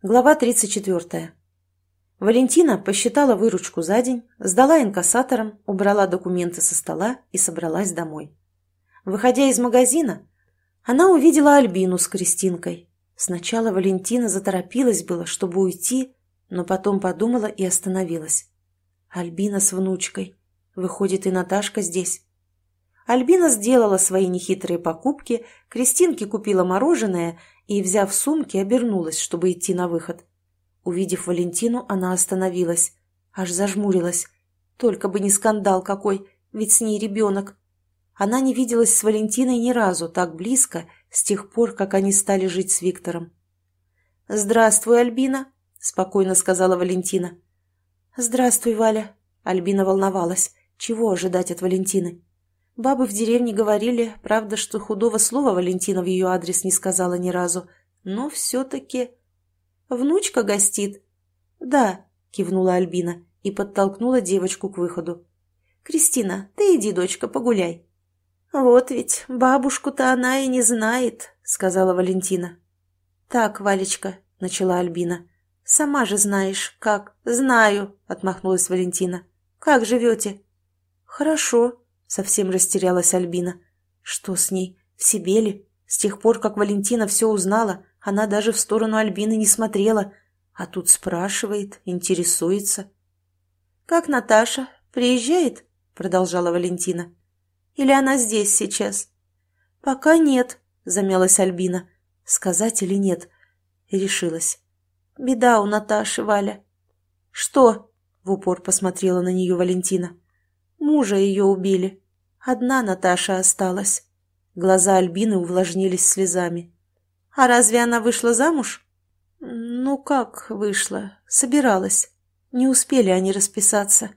Глава 34. Валентина посчитала выручку за день, сдала инкассаторам, убрала документы со стола и собралась домой. Выходя из магазина, она увидела Альбину с Кристинкой. Сначала Валентина заторопилась было, чтобы уйти, но потом подумала и остановилась. Альбина с внучкой. Выходит, и Наташка здесь. Альбина сделала свои нехитрые покупки, Кристинке купила мороженое и, взяв сумки, обернулась, чтобы идти на выход. Увидев Валентину, она остановилась, аж зажмурилась. Только бы не скандал какой, ведь с ней ребенок. Она не виделась с Валентиной ни разу так близко с тех пор, как они стали жить с Виктором. «Здравствуй, Альбина», — спокойно сказала Валентина. «Здравствуй, Валя», — Альбина волновалась. Чего ожидать от Валентины? Бабы в деревне говорили, правда, что худого слова Валентина в ее адрес не сказала ни разу. Но все-таки... «Внучка гостит?» «Да», — кивнула Альбина и подтолкнула девочку к выходу. «Кристина, ты иди, дочка, погуляй». «Вот ведь бабушку-то она и не знает», — сказала Валентина. «Так, Валечка», — начала Альбина. «Сама же знаешь, как...» «Знаю», — отмахнулась Валентина. «Как живете?» «Хорошо», — совсем растерялась Альбина. «Что с ней? В себе ли? С тех пор, как Валентина все узнала, она даже в сторону Альбины не смотрела, а тут спрашивает, интересуется». «Как Наташа? Приезжает?» — продолжала Валентина. «Или она здесь сейчас?» «Пока нет», — замялась Альбина. «Сказать или нет?» — решилась. «Беда у Наташи, Валя». «Что?» — в упор посмотрела на нее Валентина. Мужа ее убили. Одна Наташа осталась. Глаза Альбины увлажнились слезами. А разве она вышла замуж? Ну как вышла? Собиралась. Не успели они расписаться.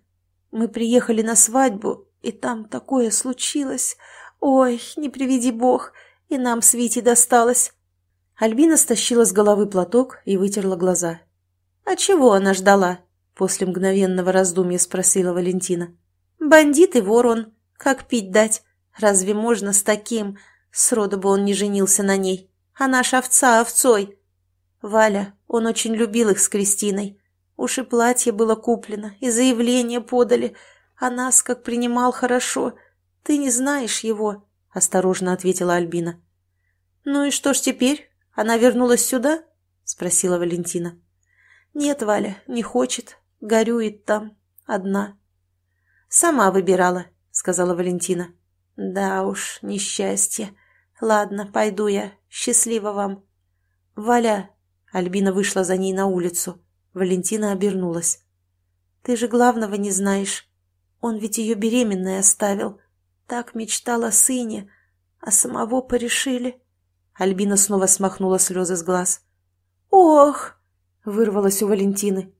Мы приехали на свадьбу, и там такое случилось. Ой, не приведи бог, и нам с Витей досталось. Альбина стащила с головы платок и вытерла глаза. «А чего она ждала?» – после мгновенного раздумья спросила Валентина. Бандит и вор он. Как пить дать? Разве можно с таким? Сроду бы он не женился на ней. А наш овца овцой. Валя, он очень любил их с Кристиной. Уж и платье было куплено, и заявление подали. А нас как принимал хорошо. Ты не знаешь его, — осторожно ответила Альбина. «Ну и что ж теперь? Она вернулась сюда?» — спросила Валентина. «Нет, Валя, не хочет. Горюет там. Одна». «Сама выбирала», — сказала Валентина. «Да уж, несчастье. Ладно, пойду я. Счастливо вам». «Валя!» — Альбина вышла за ней на улицу. Валентина обернулась. «Ты же главного не знаешь. Он ведь ее беременной оставил. Так мечтала о сыне, а самого порешили». Альбина снова смахнула слезы с глаз. «Ох!» — вырвалась у Валентины.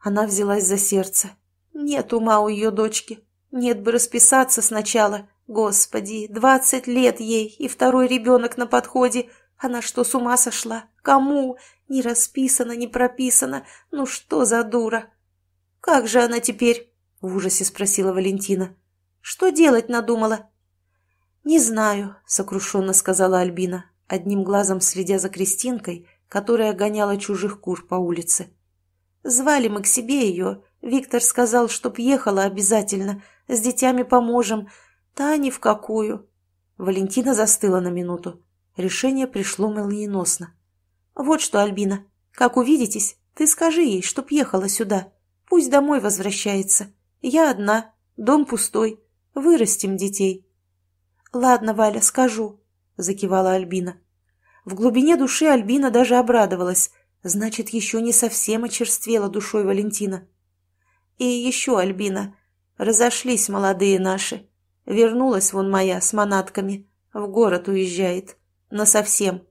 Она взялась за сердце. Нет ума у ее дочки. Нет бы расписаться сначала. Господи, двадцать лет ей, и второй ребенок на подходе. Она что, с ума сошла? Кому? Не расписано, не прописано. Ну что за дура? Как же она теперь? В ужасе спросила Валентина. Что делать надумала? Не знаю, сокрушенно сказала Альбина, одним глазом следя за Кристинкой, которая гоняла чужих кур по улице. Звали мы к себе ее, Виктор сказал, чтоб ехала обязательно, с детьми поможем. Та ни в какую. Валентина застыла на минуту. Решение пришло молниеносно. «Вот что, Альбина, как увидитесь, ты скажи ей, чтоб ехала сюда. Пусть домой возвращается. Я одна, дом пустой. Вырастим детей». «Ладно, Валя, скажу», — закивала Альбина. В глубине души Альбина даже обрадовалась. Значит, еще не совсем очерствела душой Валентина. И еще, Альбина, разошлись молодые наши. Вернулась вон моя с манатками. В город уезжает. Насовсем.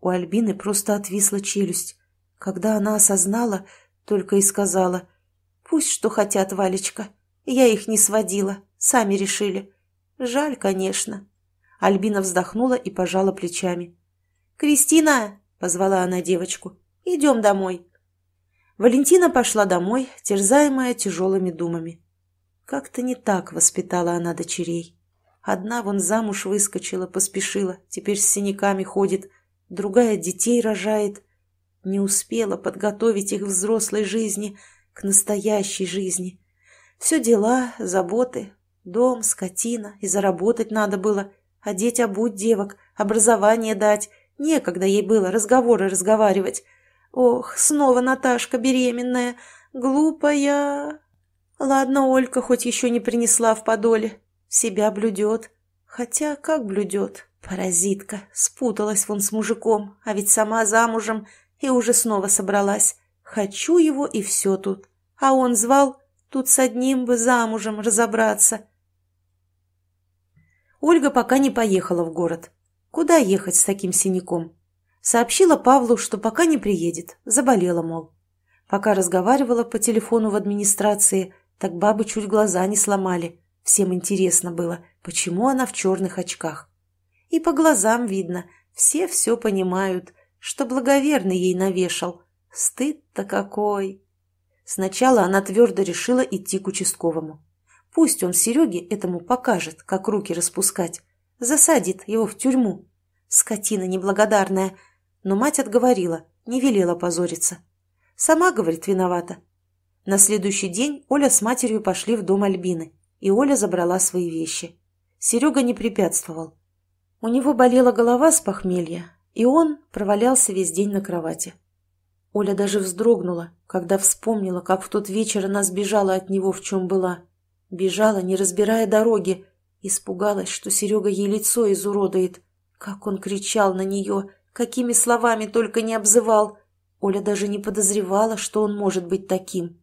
У Альбины просто отвисла челюсть. Когда она осознала, только и сказала. «Пусть что хотят, Валечка. Я их не сводила. Сами решили. Жаль, конечно». Альбина вздохнула и пожала плечами. «Кристина!» – позвала она девочку. «Идем домой. Валентина пошла домой, терзаемая тяжелыми думами. Как-то не так воспитала она дочерей. Одна вон замуж выскочила, поспешила, теперь с синяками ходит, другая детей рожает. Не успела подготовить их взрослой жизни, к настоящей жизни. Все дела, заботы, дом, скотина, и заработать надо было, одеть обуть девок, образование дать. Некогда ей было разговоры разговаривать, Ох, снова Наташка беременная. Глупая. Ладно, Олька хоть еще не принесла в подоле. Себя блюдет. Хотя как блюдет? Паразитка. Спуталась вон с мужиком, а ведь сама замужем. И уже снова собралась. Хочу его и все тут. А он звал, тут с одним бы замужем разобраться. Ольга пока не поехала в город. Куда ехать с таким синяком? Сообщила Павлу, что пока не приедет, заболела, мол. Пока разговаривала по телефону в администрации, так бабы чуть глаза не сломали. Всем интересно было, почему она в черных очках. И по глазам видно, все все понимают, что благоверный ей навешал. Стыд-то какой! Сначала она твердо решила идти к участковому. Пусть он Сереге этому покажет, как руки распускать. Засадит его в тюрьму. Скотина неблагодарная, но мать отговорила, не велела позориться. Сама, говорит, виновата. На следующий день Оля с матерью пошли в дом Альбины, и Оля забрала свои вещи. Серега не препятствовал. У него болела голова с похмелья, и он провалялся весь день на кровати. Оля даже вздрогнула, когда вспомнила, как в тот вечер она сбежала от него, в чем была. Бежала, не разбирая дороги. Испугалась, что Серега ей лицо изуродует. Как он кричал на нее какими словами только не обзывал. Оля даже не подозревала, что он может быть таким.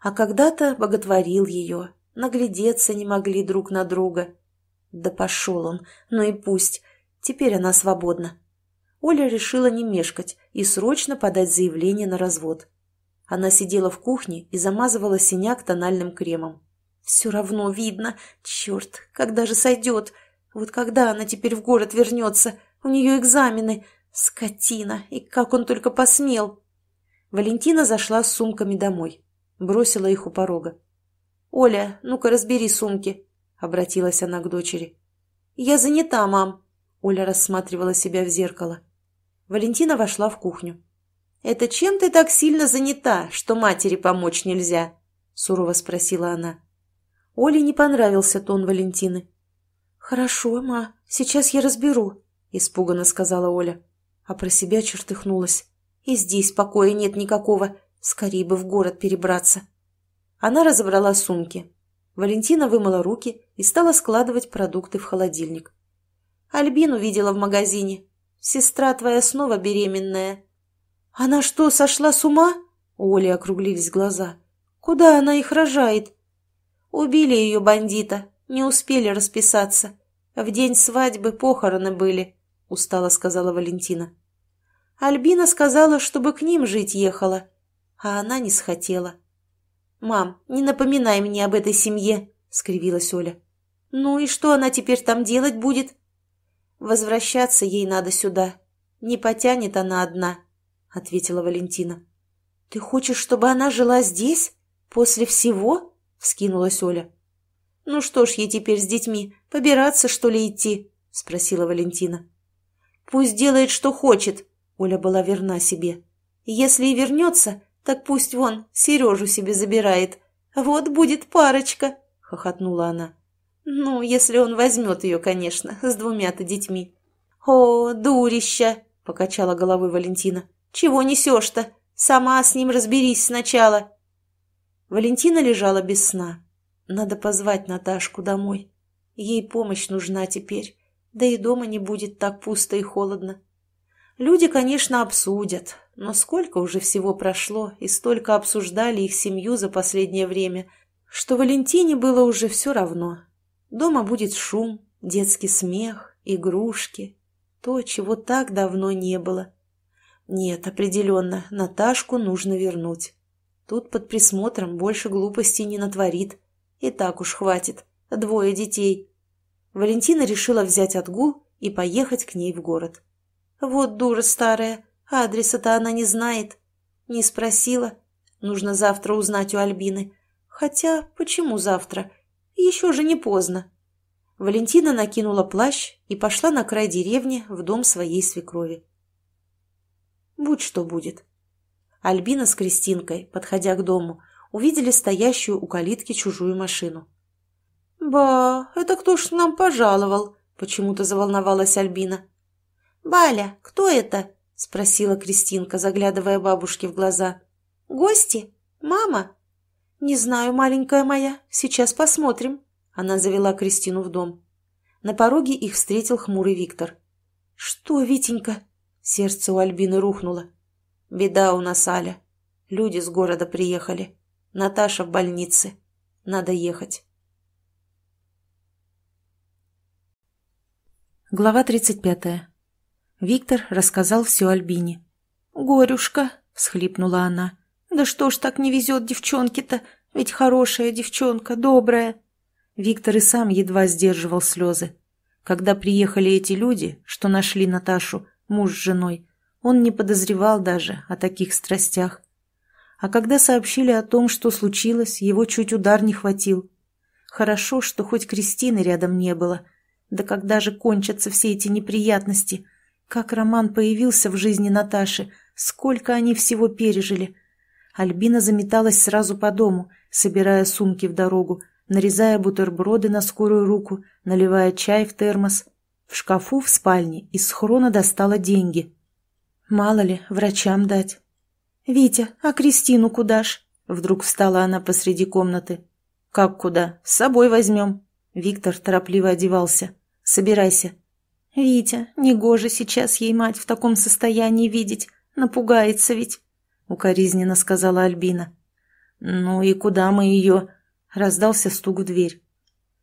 А когда-то боготворил ее, наглядеться не могли друг на друга. Да пошел он, ну и пусть, теперь она свободна. Оля решила не мешкать и срочно подать заявление на развод. Она сидела в кухне и замазывала синяк тональным кремом. Все равно видно. Черт, когда же сойдет? Вот когда она теперь в город вернется? У нее экзамены. Скотина! И как он только посмел!» Валентина зашла с сумками домой. Бросила их у порога. «Оля, ну-ка разбери сумки», — обратилась она к дочери. «Я занята, мам», — Оля рассматривала себя в зеркало. Валентина вошла в кухню. «Это чем ты так сильно занята, что матери помочь нельзя?» — сурово спросила она. Оле не понравился тон Валентины. «Хорошо, ма, сейчас я разберу», — испуганно сказала Оля. А про себя чертыхнулась. «И здесь покоя нет никакого. Скорее бы в город перебраться». Она разобрала сумки. Валентина вымыла руки и стала складывать продукты в холодильник. «Альбину видела в магазине. Сестра твоя снова беременная». «Она что, сошла с ума?» У Оли округлились глаза. «Куда она их рожает?» «Убили ее бандита. Не успели расписаться. В день свадьбы похороны были». — устало сказала Валентина. «Альбина сказала, чтобы к ним жить ехала, а она не схотела». «Мам, не напоминай мне об этой семье», — скривилась Оля. «Ну и что она теперь там делать будет?» «Возвращаться ей надо сюда. Не потянет она одна», — ответила Валентина. «Ты хочешь, чтобы она жила здесь? После всего?» — вскинулась Оля. «Ну что ж ей теперь с детьми? Побираться, что ли, идти?» — спросила Валентина. Пусть делает, что хочет. Оля была верна себе. Если и вернется, так пусть вон Сережу себе забирает. Вот будет парочка, хохотнула она. Ну, если он возьмет ее, конечно, с двумя-то детьми. О, дурища, покачала головой Валентина. Чего несешь-то? Сама с ним разберись сначала. Валентина лежала без сна. Надо позвать Наташку домой. Ей помощь нужна теперь да и дома не будет так пусто и холодно. Люди, конечно, обсудят, но сколько уже всего прошло и столько обсуждали их семью за последнее время, что Валентине было уже все равно. Дома будет шум, детский смех, игрушки, то, чего так давно не было. Нет, определенно, Наташку нужно вернуть. Тут под присмотром больше глупостей не натворит. И так уж хватит. Двое детей. Валентина решила взять отгул и поехать к ней в город. «Вот дура старая, адреса-то она не знает. Не спросила. Нужно завтра узнать у Альбины. Хотя, почему завтра? Еще же не поздно». Валентина накинула плащ и пошла на край деревни в дом своей свекрови. «Будь что будет». Альбина с Кристинкой, подходя к дому, увидели стоящую у калитки чужую машину. «Ба, это кто ж нам пожаловал?» – почему-то заволновалась Альбина. «Валя, кто это?» – спросила Кристинка, заглядывая бабушке в глаза. «Гости? Мама?» «Не знаю, маленькая моя, сейчас посмотрим». Она завела Кристину в дом. На пороге их встретил хмурый Виктор. «Что, Витенька?» Сердце у Альбины рухнуло. «Беда у нас, Аля. Люди с города приехали. Наташа в больнице. Надо ехать». Глава 35. Виктор рассказал все Альбине. «Горюшка!» – всхлипнула она. «Да что ж так не везет девчонке-то? Ведь хорошая девчонка, добрая!» Виктор и сам едва сдерживал слезы. Когда приехали эти люди, что нашли Наташу, муж с женой, он не подозревал даже о таких страстях. А когда сообщили о том, что случилось, его чуть удар не хватил. Хорошо, что хоть Кристины рядом не было – да когда же кончатся все эти неприятности? Как Роман появился в жизни Наташи? Сколько они всего пережили? Альбина заметалась сразу по дому, собирая сумки в дорогу, нарезая бутерброды на скорую руку, наливая чай в термос. В шкафу в спальне из схрона достала деньги. Мало ли, врачам дать. «Витя, а Кристину куда ж?» Вдруг встала она посреди комнаты. «Как куда? С собой возьмем». Виктор торопливо одевался. Собирайся». «Витя, негоже сейчас ей мать в таком состоянии видеть. Напугается ведь», — укоризненно сказала Альбина. «Ну и куда мы ее?» — раздался стук в дверь.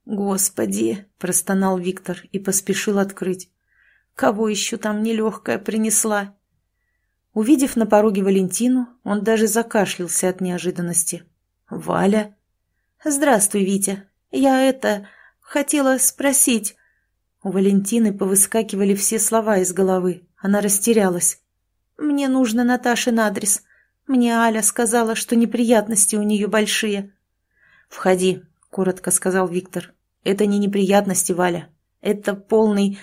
«Господи!» — простонал Виктор и поспешил открыть. «Кого еще там нелегкая принесла?» Увидев на пороге Валентину, он даже закашлялся от неожиданности. «Валя?» «Здравствуй, Витя. Я это... хотела спросить...» У Валентины повыскакивали все слова из головы. Она растерялась. «Мне нужно Наташин адрес. Мне Аля сказала, что неприятности у нее большие». «Входи», — коротко сказал Виктор. «Это не неприятности, Валя. Это полный...»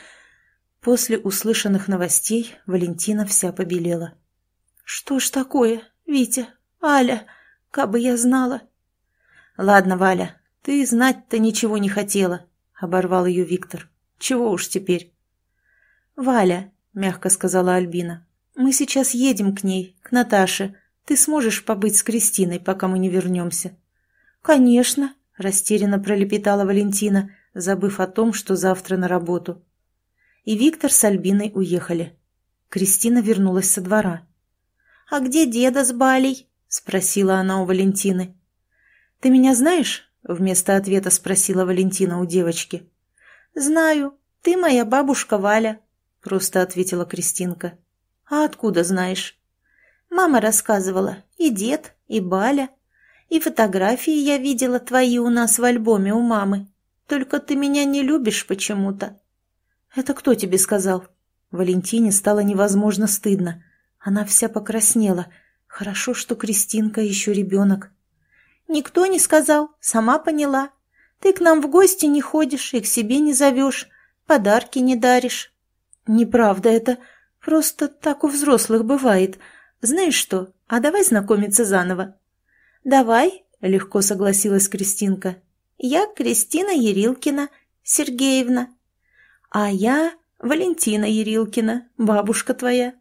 После услышанных новостей Валентина вся побелела. «Что ж такое, Витя? Аля? Кабы я знала!» «Ладно, Валя, ты знать-то ничего не хотела», — оборвал ее Виктор. Чего уж теперь? «Валя», — мягко сказала Альбина, — «мы сейчас едем к ней, к Наташе. Ты сможешь побыть с Кристиной, пока мы не вернемся?» «Конечно», — растерянно пролепетала Валентина, забыв о том, что завтра на работу. И Виктор с Альбиной уехали. Кристина вернулась со двора. «А где деда с Балей?» — спросила она у Валентины. «Ты меня знаешь?» — вместо ответа спросила Валентина у девочки. «Знаю, ты моя бабушка Валя», — просто ответила Кристинка. «А откуда знаешь?» «Мама рассказывала. И дед, и Баля. И фотографии я видела твои у нас в альбоме у мамы. Только ты меня не любишь почему-то». «Это кто тебе сказал?» Валентине стало невозможно стыдно. Она вся покраснела. Хорошо, что Кристинка еще ребенок. «Никто не сказал, сама поняла. Ты к нам в гости не ходишь и к себе не зовешь, подарки не даришь. Неправда это. Просто так у взрослых бывает. Знаешь что, а давай знакомиться заново. Давай, легко согласилась Кристинка. Я Кристина Ерилкина Сергеевна. А я Валентина Ерилкина, бабушка твоя.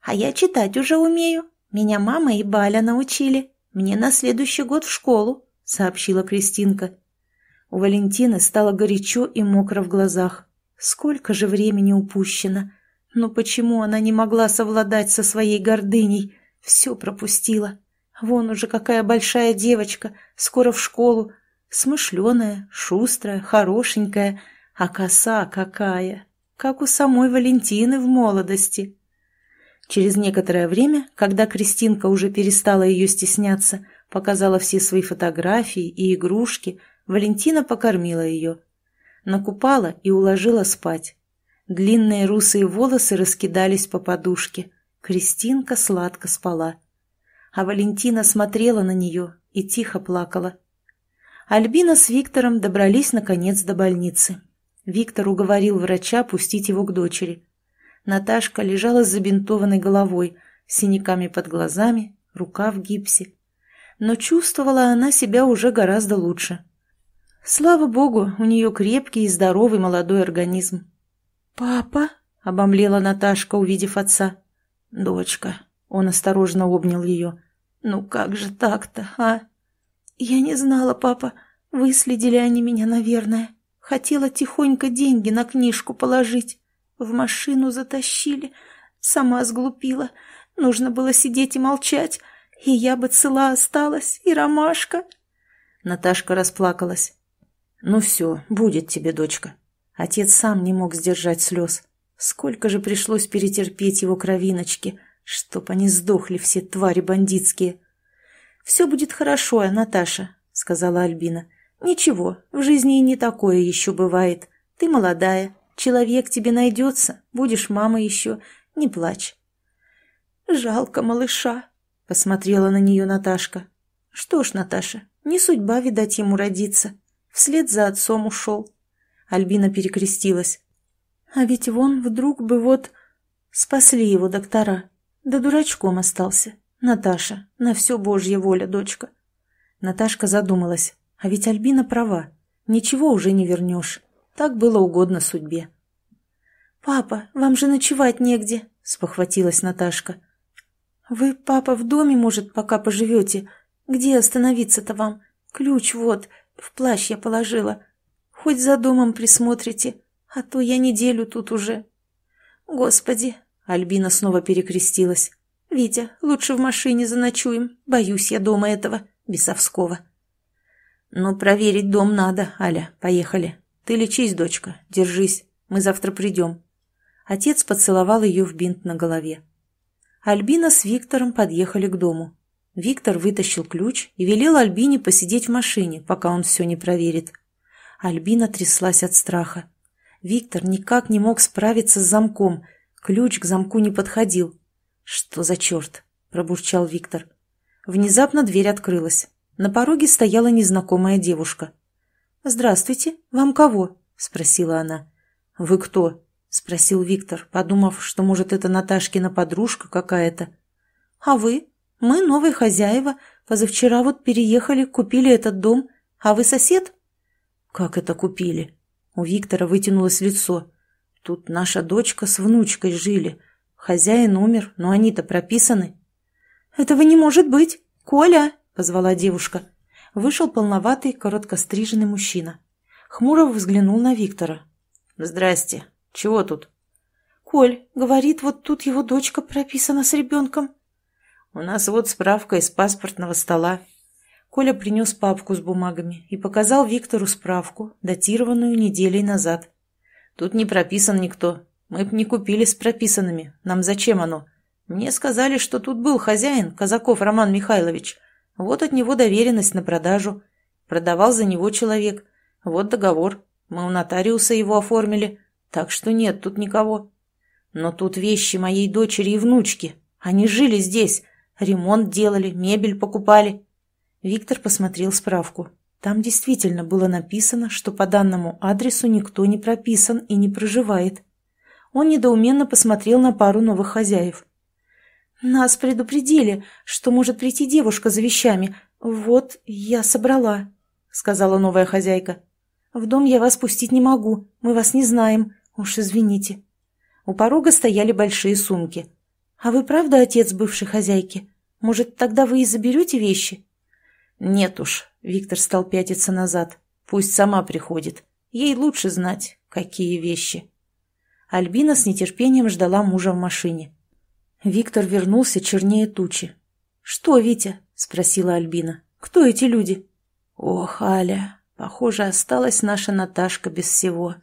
А я читать уже умею. Меня мама и Баля научили. Мне на следующий год в школу, сообщила Кристинка. У Валентины стало горячо и мокро в глазах. Сколько же времени упущено! Но почему она не могла совладать со своей гордыней? Все пропустила. Вон уже какая большая девочка, скоро в школу. Смышленая, шустрая, хорошенькая. А коса какая! Как у самой Валентины в молодости. Через некоторое время, когда Кристинка уже перестала ее стесняться, показала все свои фотографии и игрушки – Валентина покормила ее. Накупала и уложила спать. Длинные русые волосы раскидались по подушке. Кристинка сладко спала. А Валентина смотрела на нее и тихо плакала. Альбина с Виктором добрались, наконец, до больницы. Виктор уговорил врача пустить его к дочери. Наташка лежала с забинтованной головой, синяками под глазами, рука в гипсе. Но чувствовала она себя уже гораздо лучше. Слава богу, у нее крепкий и здоровый молодой организм. «Папа?» — обомлела Наташка, увидев отца. «Дочка», — он осторожно обнял ее. «Ну как же так-то, а?» «Я не знала, папа. Выследили они меня, наверное. Хотела тихонько деньги на книжку положить. В машину затащили. Сама сглупила. Нужно было сидеть и молчать. И я бы цела осталась, и ромашка». Наташка расплакалась. Ну все, будет тебе, дочка. Отец сам не мог сдержать слез. Сколько же пришлось перетерпеть его кровиночки, чтоб они сдохли все твари бандитские. Все будет хорошо, а, Наташа, сказала Альбина. Ничего, в жизни и не такое еще бывает. Ты молодая, человек тебе найдется, будешь мамой еще, не плачь. Жалко малыша, посмотрела на нее Наташка. Что ж, Наташа, не судьба, видать, ему родиться. Вслед за отцом ушел. Альбина перекрестилась. А ведь вон вдруг бы вот... Спасли его доктора. Да дурачком остался. Наташа, на все божья воля, дочка. Наташка задумалась. А ведь Альбина права. Ничего уже не вернешь. Так было угодно судьбе. «Папа, вам же ночевать негде», — спохватилась Наташка. «Вы, папа, в доме, может, пока поживете? Где остановиться-то вам? Ключ вот, в плащ я положила. Хоть за домом присмотрите, а то я неделю тут уже. Господи, Альбина снова перекрестилась. «Витя, лучше в машине заночуем. Боюсь я дома этого, бесовского». «Ну, проверить дом надо, Аля. Поехали. Ты лечись, дочка. Держись. Мы завтра придем». Отец поцеловал ее в бинт на голове. Альбина с Виктором подъехали к дому. Виктор вытащил ключ и велел Альбине посидеть в машине, пока он все не проверит. Альбина тряслась от страха. Виктор никак не мог справиться с замком. Ключ к замку не подходил. «Что за черт?» – пробурчал Виктор. Внезапно дверь открылась. На пороге стояла незнакомая девушка. «Здравствуйте, вам кого?» – спросила она. «Вы кто?» – спросил Виктор, подумав, что, может, это Наташкина подружка какая-то. «А вы?» Мы новые хозяева. Позавчера вот переехали, купили этот дом. А вы сосед?» «Как это купили?» У Виктора вытянулось лицо. «Тут наша дочка с внучкой жили. Хозяин умер, но они-то прописаны». «Этого не может быть! Коля!» — позвала девушка. Вышел полноватый, короткостриженный мужчина. Хмуро взглянул на Виктора. «Здрасте. Чего тут?» «Коль, говорит, вот тут его дочка прописана с ребенком». У нас вот справка из паспортного стола». Коля принес папку с бумагами и показал Виктору справку, датированную неделей назад. «Тут не прописан никто. Мы б не купили с прописанными. Нам зачем оно? Мне сказали, что тут был хозяин, Казаков Роман Михайлович. Вот от него доверенность на продажу. Продавал за него человек. Вот договор. Мы у нотариуса его оформили. Так что нет, тут никого. Но тут вещи моей дочери и внучки. Они жили здесь. Ремонт делали, мебель покупали. Виктор посмотрел справку. Там действительно было написано, что по данному адресу никто не прописан и не проживает. Он недоуменно посмотрел на пару новых хозяев. «Нас предупредили, что может прийти девушка за вещами. Вот, я собрала», — сказала новая хозяйка. «В дом я вас пустить не могу, мы вас не знаем. Уж извините». У порога стояли большие сумки — «А вы правда отец бывшей хозяйки? Может, тогда вы и заберете вещи?» «Нет уж», — Виктор стал пятиться назад. «Пусть сама приходит. Ей лучше знать, какие вещи». Альбина с нетерпением ждала мужа в машине. Виктор вернулся чернее тучи. «Что, Витя?» — спросила Альбина. «Кто эти люди?» «Ох, Аля, похоже, осталась наша Наташка без всего.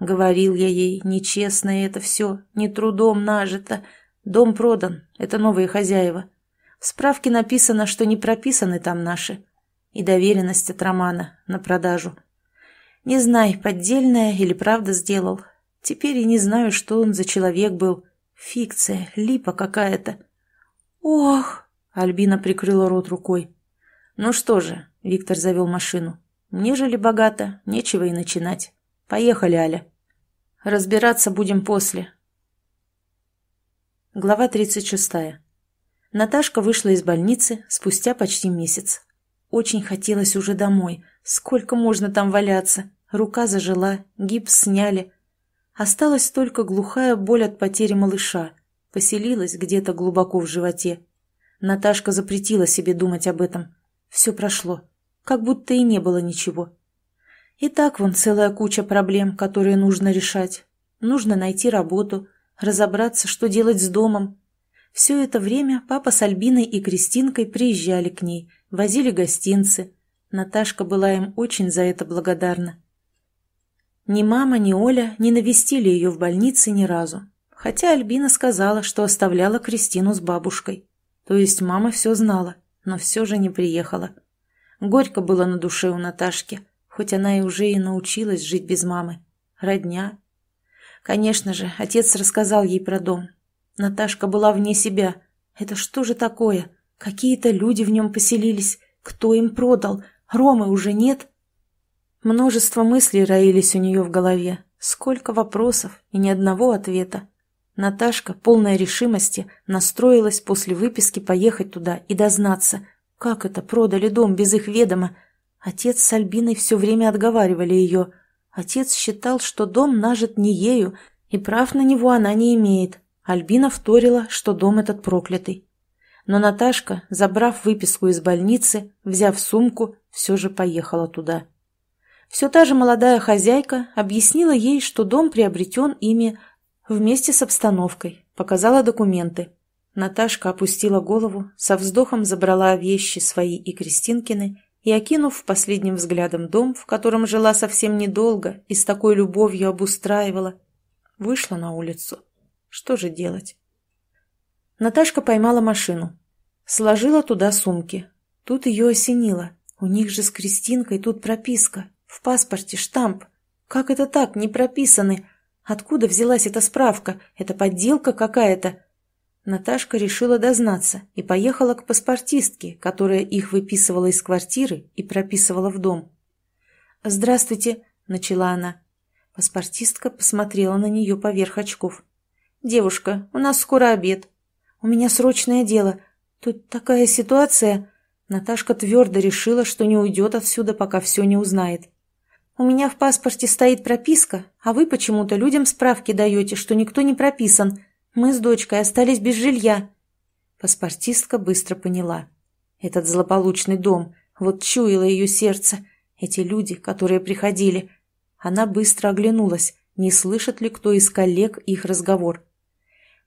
Говорил я ей, нечестно это все, не трудом нажито, Дом продан, это новые хозяева. В справке написано, что не прописаны там наши. И доверенность от Романа на продажу. Не знаю, поддельная или правда сделал. Теперь и не знаю, что он за человек был. Фикция, липа какая-то. Ох! Альбина прикрыла рот рукой. Ну что же, Виктор завел машину. Мне жили богато, нечего и начинать. Поехали, Аля. Разбираться будем после. Глава 36. Наташка вышла из больницы спустя почти месяц. Очень хотелось уже домой. Сколько можно там валяться? Рука зажила, гипс сняли. Осталась только глухая боль от потери малыша. Поселилась где-то глубоко в животе. Наташка запретила себе думать об этом. Все прошло. Как будто и не было ничего. И так вон целая куча проблем, которые нужно решать. Нужно найти работу – разобраться, что делать с домом. Все это время папа с Альбиной и Кристинкой приезжали к ней, возили гостинцы. Наташка была им очень за это благодарна. Ни мама, ни Оля не навестили ее в больнице ни разу. Хотя Альбина сказала, что оставляла Кристину с бабушкой. То есть мама все знала, но все же не приехала. Горько было на душе у Наташки, хоть она и уже и научилась жить без мамы. Родня, Конечно же, отец рассказал ей про дом. Наташка была вне себя. Это что же такое? Какие-то люди в нем поселились. Кто им продал? Ромы уже нет? Множество мыслей роились у нее в голове. Сколько вопросов и ни одного ответа. Наташка, полная решимости, настроилась после выписки поехать туда и дознаться, как это продали дом без их ведома. Отец с Альбиной все время отговаривали ее – Отец считал, что дом нажит не ею, и прав на него она не имеет. Альбина вторила, что дом этот проклятый. Но Наташка, забрав выписку из больницы, взяв сумку, все же поехала туда. Все та же молодая хозяйка объяснила ей, что дом приобретен ими вместе с обстановкой, показала документы. Наташка опустила голову, со вздохом забрала вещи свои и Кристинкины и, окинув последним взглядом дом, в котором жила совсем недолго и с такой любовью обустраивала, вышла на улицу. Что же делать? Наташка поймала машину. Сложила туда сумки. Тут ее осенило. У них же с Кристинкой тут прописка. В паспорте штамп. Как это так, не прописаны? Откуда взялась эта справка? Это подделка какая-то? Наташка решила дознаться и поехала к паспортистке, которая их выписывала из квартиры и прописывала в дом. «Здравствуйте», — начала она. Паспортистка посмотрела на нее поверх очков. «Девушка, у нас скоро обед. У меня срочное дело. Тут такая ситуация...» Наташка твердо решила, что не уйдет отсюда, пока все не узнает. «У меня в паспорте стоит прописка, а вы почему-то людям справки даете, что никто не прописан», мы с дочкой остались без жилья». Паспортистка быстро поняла. Этот злополучный дом, вот чуяло ее сердце, эти люди, которые приходили. Она быстро оглянулась, не слышит ли кто из коллег их разговор.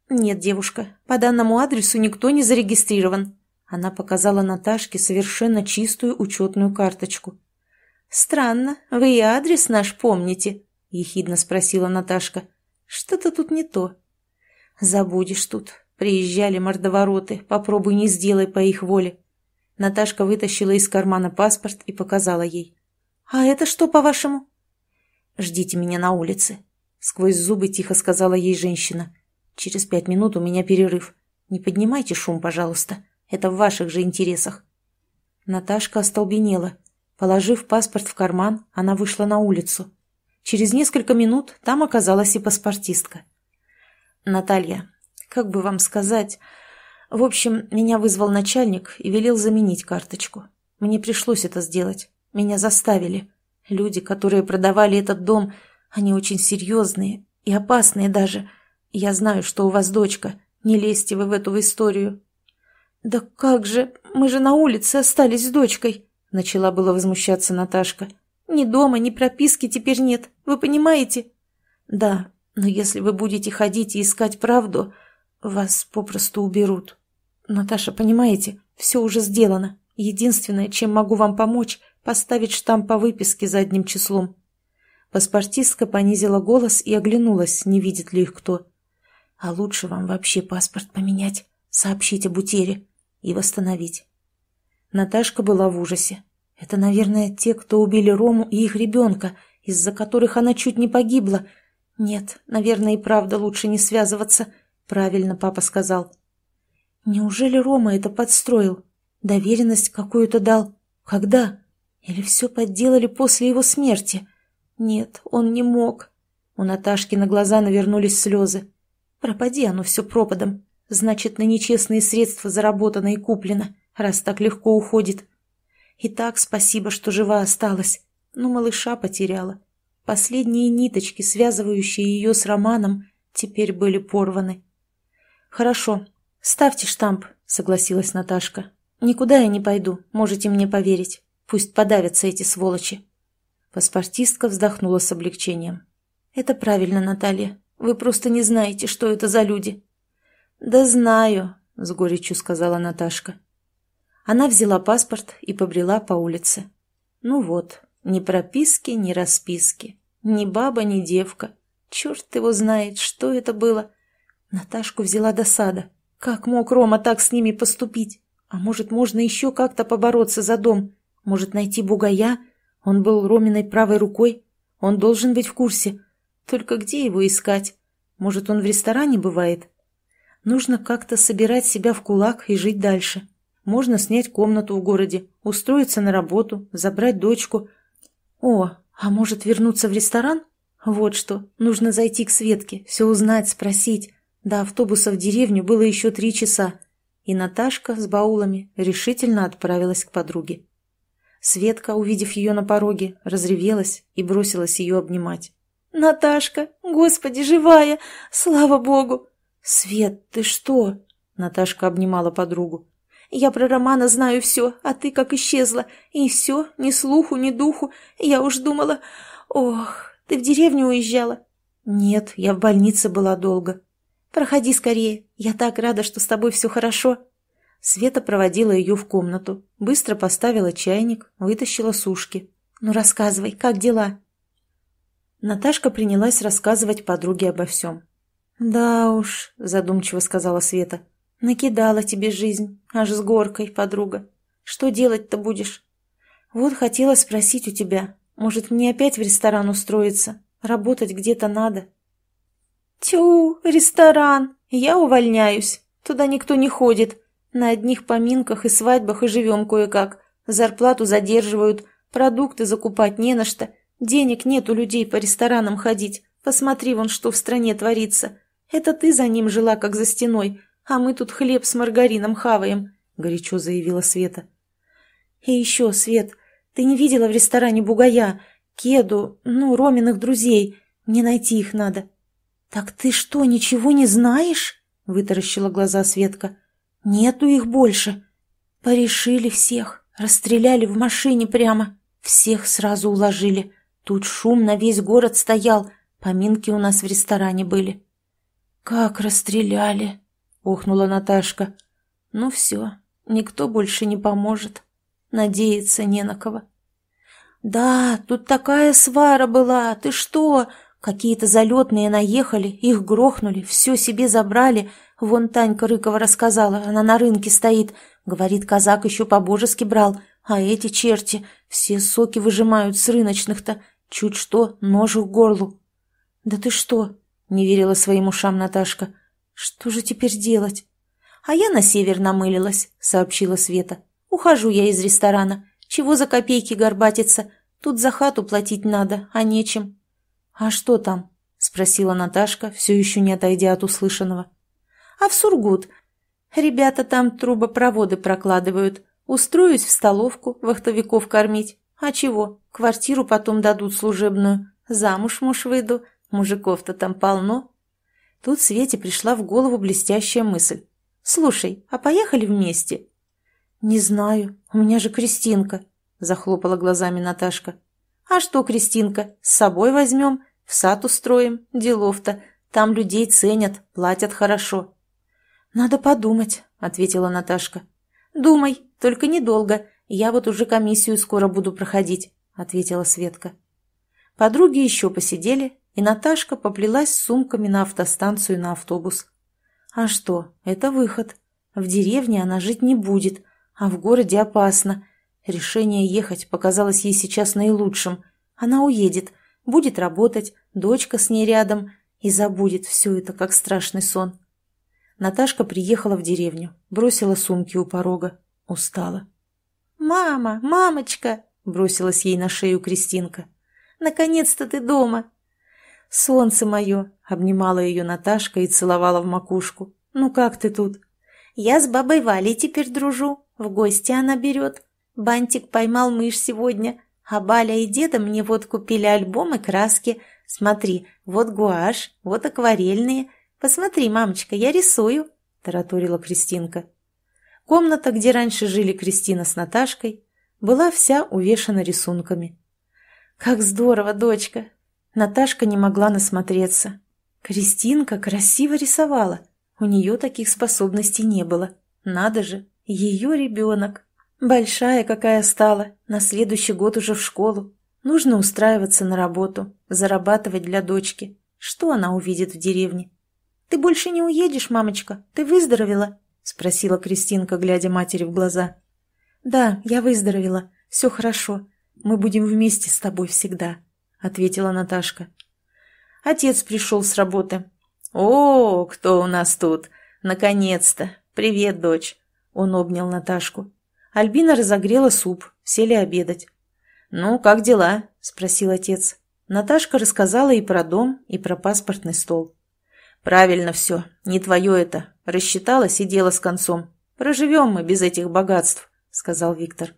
«Нет, девушка, по данному адресу никто не зарегистрирован». Она показала Наташке совершенно чистую учетную карточку. «Странно, вы и адрес наш помните?» – ехидно спросила Наташка. «Что-то тут не то». Забудешь тут. Приезжали мордовороты, попробуй не сделай по их воле. Наташка вытащила из кармана паспорт и показала ей. «А это что, по-вашему?» «Ждите меня на улице», — сквозь зубы тихо сказала ей женщина. «Через пять минут у меня перерыв. Не поднимайте шум, пожалуйста. Это в ваших же интересах». Наташка остолбенела. Положив паспорт в карман, она вышла на улицу. Через несколько минут там оказалась и паспортистка. Наталья, как бы вам сказать... В общем, меня вызвал начальник и велел заменить карточку. Мне пришлось это сделать. Меня заставили. Люди, которые продавали этот дом, они очень серьезные и опасные даже. Я знаю, что у вас дочка. Не лезьте вы в эту историю. «Да как же? Мы же на улице остались с дочкой!» Начала было возмущаться Наташка. «Ни дома, ни прописки теперь нет. Вы понимаете?» «Да, но если вы будете ходить и искать правду, вас попросту уберут. Наташа, понимаете, все уже сделано. Единственное, чем могу вам помочь, поставить штамп по выписке задним числом. Паспортистка понизила голос и оглянулась, не видит ли их кто. А лучше вам вообще паспорт поменять, сообщить об утере и восстановить. Наташка была в ужасе. Это, наверное, те, кто убили Рому и их ребенка, из-за которых она чуть не погибла, — «Нет, наверное, и правда лучше не связываться», — правильно папа сказал. «Неужели Рома это подстроил? Доверенность какую-то дал? Когда? Или все подделали после его смерти? Нет, он не мог». У Наташки на глаза навернулись слезы. «Пропади оно все пропадом. Значит, на нечестные средства заработано и куплено, раз так легко уходит. И так спасибо, что жива осталась, но ну, малыша потеряла. Последние ниточки, связывающие ее с Романом, теперь были порваны. «Хорошо, ставьте штамп», — согласилась Наташка. «Никуда я не пойду, можете мне поверить. Пусть подавятся эти сволочи». Паспортистка вздохнула с облегчением. «Это правильно, Наталья. Вы просто не знаете, что это за люди». «Да знаю», — с горечью сказала Наташка. Она взяла паспорт и побрела по улице. «Ну вот, ни прописки, ни расписки. Ни баба, ни девка. Черт его знает, что это было. Наташку взяла досада. Как мог Рома так с ними поступить? А может, можно еще как-то побороться за дом? Может, найти бугая? Он был Роминой правой рукой. Он должен быть в курсе. Только где его искать? Может, он в ресторане бывает? Нужно как-то собирать себя в кулак и жить дальше. Можно снять комнату в городе, устроиться на работу, забрать дочку, «О, а может вернуться в ресторан? Вот что, нужно зайти к Светке, все узнать, спросить. До автобуса в деревню было еще три часа». И Наташка с баулами решительно отправилась к подруге. Светка, увидев ее на пороге, разревелась и бросилась ее обнимать. «Наташка! Господи, живая! Слава богу!» «Свет, ты что?» Наташка обнимала подругу. Я про Романа знаю все, а ты как исчезла. И все, ни слуху, ни духу. Я уж думала... Ох, ты в деревню уезжала? Нет, я в больнице была долго. Проходи скорее. Я так рада, что с тобой все хорошо. Света проводила ее в комнату, быстро поставила чайник, вытащила сушки. Ну рассказывай, как дела? Наташка принялась рассказывать подруге обо всем. «Да уж», – задумчиво сказала Света, – Накидала тебе жизнь, аж с горкой, подруга. Что делать-то будешь? Вот хотела спросить у тебя, может, мне опять в ресторан устроиться? Работать где-то надо. Тю, ресторан! Я увольняюсь. Туда никто не ходит. На одних поминках и свадьбах и живем кое-как. Зарплату задерживают, продукты закупать не на что. Денег нет у людей по ресторанам ходить. Посмотри вон, что в стране творится. Это ты за ним жила, как за стеной. «А мы тут хлеб с маргарином хаваем», — горячо заявила Света. «И еще, Свет, ты не видела в ресторане Бугая, Кеду, ну, Роминых друзей? Мне найти их надо». «Так ты что, ничего не знаешь?» — вытаращила глаза Светка. «Нету их больше. Порешили всех, расстреляли в машине прямо. Всех сразу уложили. Тут шум на весь город стоял, поминки у нас в ресторане были». «Как расстреляли?» ухнула Наташка. «Ну все, никто больше не поможет. Надеяться не на кого». «Да, тут такая свара была, ты что?» Какие-то залетные наехали, их грохнули, все себе забрали. Вон Танька Рыкова рассказала, она на рынке стоит. Говорит, казак еще по-божески брал. А эти черти, все соки выжимают с рыночных-то. Чуть что, нож к горлу. «Да ты что?» — не верила своим ушам Наташка. «Что же теперь делать?» «А я на север намылилась», — сообщила Света. «Ухожу я из ресторана. Чего за копейки горбатиться? Тут за хату платить надо, а нечем». «А что там?» — спросила Наташка, все еще не отойдя от услышанного. «А в Сургут. Ребята там трубопроводы прокладывают. Устроюсь в столовку, вахтовиков кормить. А чего? Квартиру потом дадут служебную. Замуж муж выйду. Мужиков-то там полно. Тут Свете пришла в голову блестящая мысль. «Слушай, а поехали вместе?» «Не знаю, у меня же Кристинка», — захлопала глазами Наташка. «А что, Кристинка, с собой возьмем, в сад устроим, делов-то. Там людей ценят, платят хорошо». «Надо подумать», — ответила Наташка. «Думай, только недолго. Я вот уже комиссию скоро буду проходить», — ответила Светка. Подруги еще посидели, и Наташка поплелась с сумками на автостанцию на автобус. А что, это выход. В деревне она жить не будет, а в городе опасно. Решение ехать показалось ей сейчас наилучшим. Она уедет, будет работать, дочка с ней рядом и забудет все это, как страшный сон. Наташка приехала в деревню, бросила сумки у порога, устала. «Мама, мамочка!» – бросилась ей на шею Кристинка. «Наконец-то ты дома! Солнце мое!» — обнимала ее Наташка и целовала в макушку. «Ну как ты тут?» «Я с бабой Валей теперь дружу. В гости она берет. Бантик поймал мышь сегодня. А Баля и деда мне вот купили альбом и краски. Смотри, вот гуашь, вот акварельные. Посмотри, мамочка, я рисую», — тараторила Кристинка. Комната, где раньше жили Кристина с Наташкой, была вся увешана рисунками. «Как здорово, дочка! Наташка не могла насмотреться. Кристинка красиво рисовала. У нее таких способностей не было. Надо же, ее ребенок. Большая какая стала, на следующий год уже в школу. Нужно устраиваться на работу, зарабатывать для дочки. Что она увидит в деревне? «Ты больше не уедешь, мамочка? Ты выздоровела?» – спросила Кристинка, глядя матери в глаза. «Да, я выздоровела. Все хорошо. Мы будем вместе с тобой всегда», — ответила Наташка. Отец пришел с работы. «О, кто у нас тут? Наконец-то! Привет, дочь!» Он обнял Наташку. Альбина разогрела суп, сели обедать. «Ну, как дела?» – спросил отец. Наташка рассказала и про дом, и про паспортный стол. «Правильно все. Не твое это. Рассчиталась и дело с концом. Проживем мы без этих богатств», – сказал Виктор.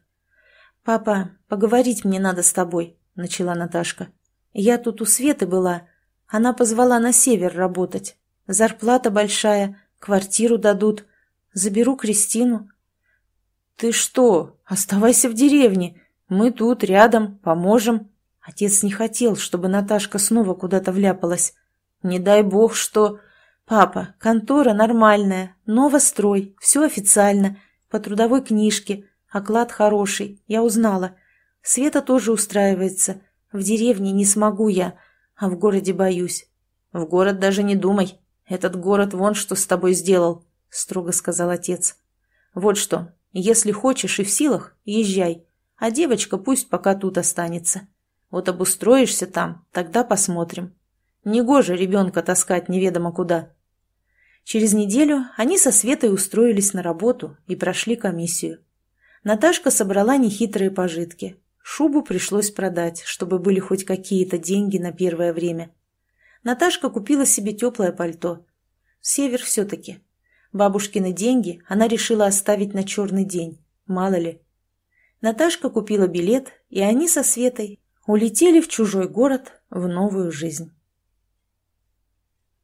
«Папа, поговорить мне надо с тобой», начала Наташка. «Я тут у Светы была. Она позвала на север работать. Зарплата большая, квартиру дадут. Заберу Кристину». «Ты что? Оставайся в деревне. Мы тут, рядом, поможем». Отец не хотел, чтобы Наташка снова куда-то вляпалась. «Не дай бог, что...» «Папа, контора нормальная, новострой, все официально, по трудовой книжке, оклад хороший, я узнала». Света тоже устраивается. В деревне не смогу я, а в городе боюсь. В город даже не думай. Этот город вон что с тобой сделал, строго сказал отец. Вот что, если хочешь и в силах, езжай. А девочка пусть пока тут останется. Вот обустроишься там, тогда посмотрим. Негоже ребенка таскать неведомо куда. Через неделю они со Светой устроились на работу и прошли комиссию. Наташка собрала нехитрые пожитки. Шубу пришлось продать, чтобы были хоть какие-то деньги на первое время. Наташка купила себе теплое пальто. Север все-таки. Бабушкины деньги она решила оставить на черный день, мало ли. Наташка купила билет, и они со Светой улетели в чужой город в новую жизнь.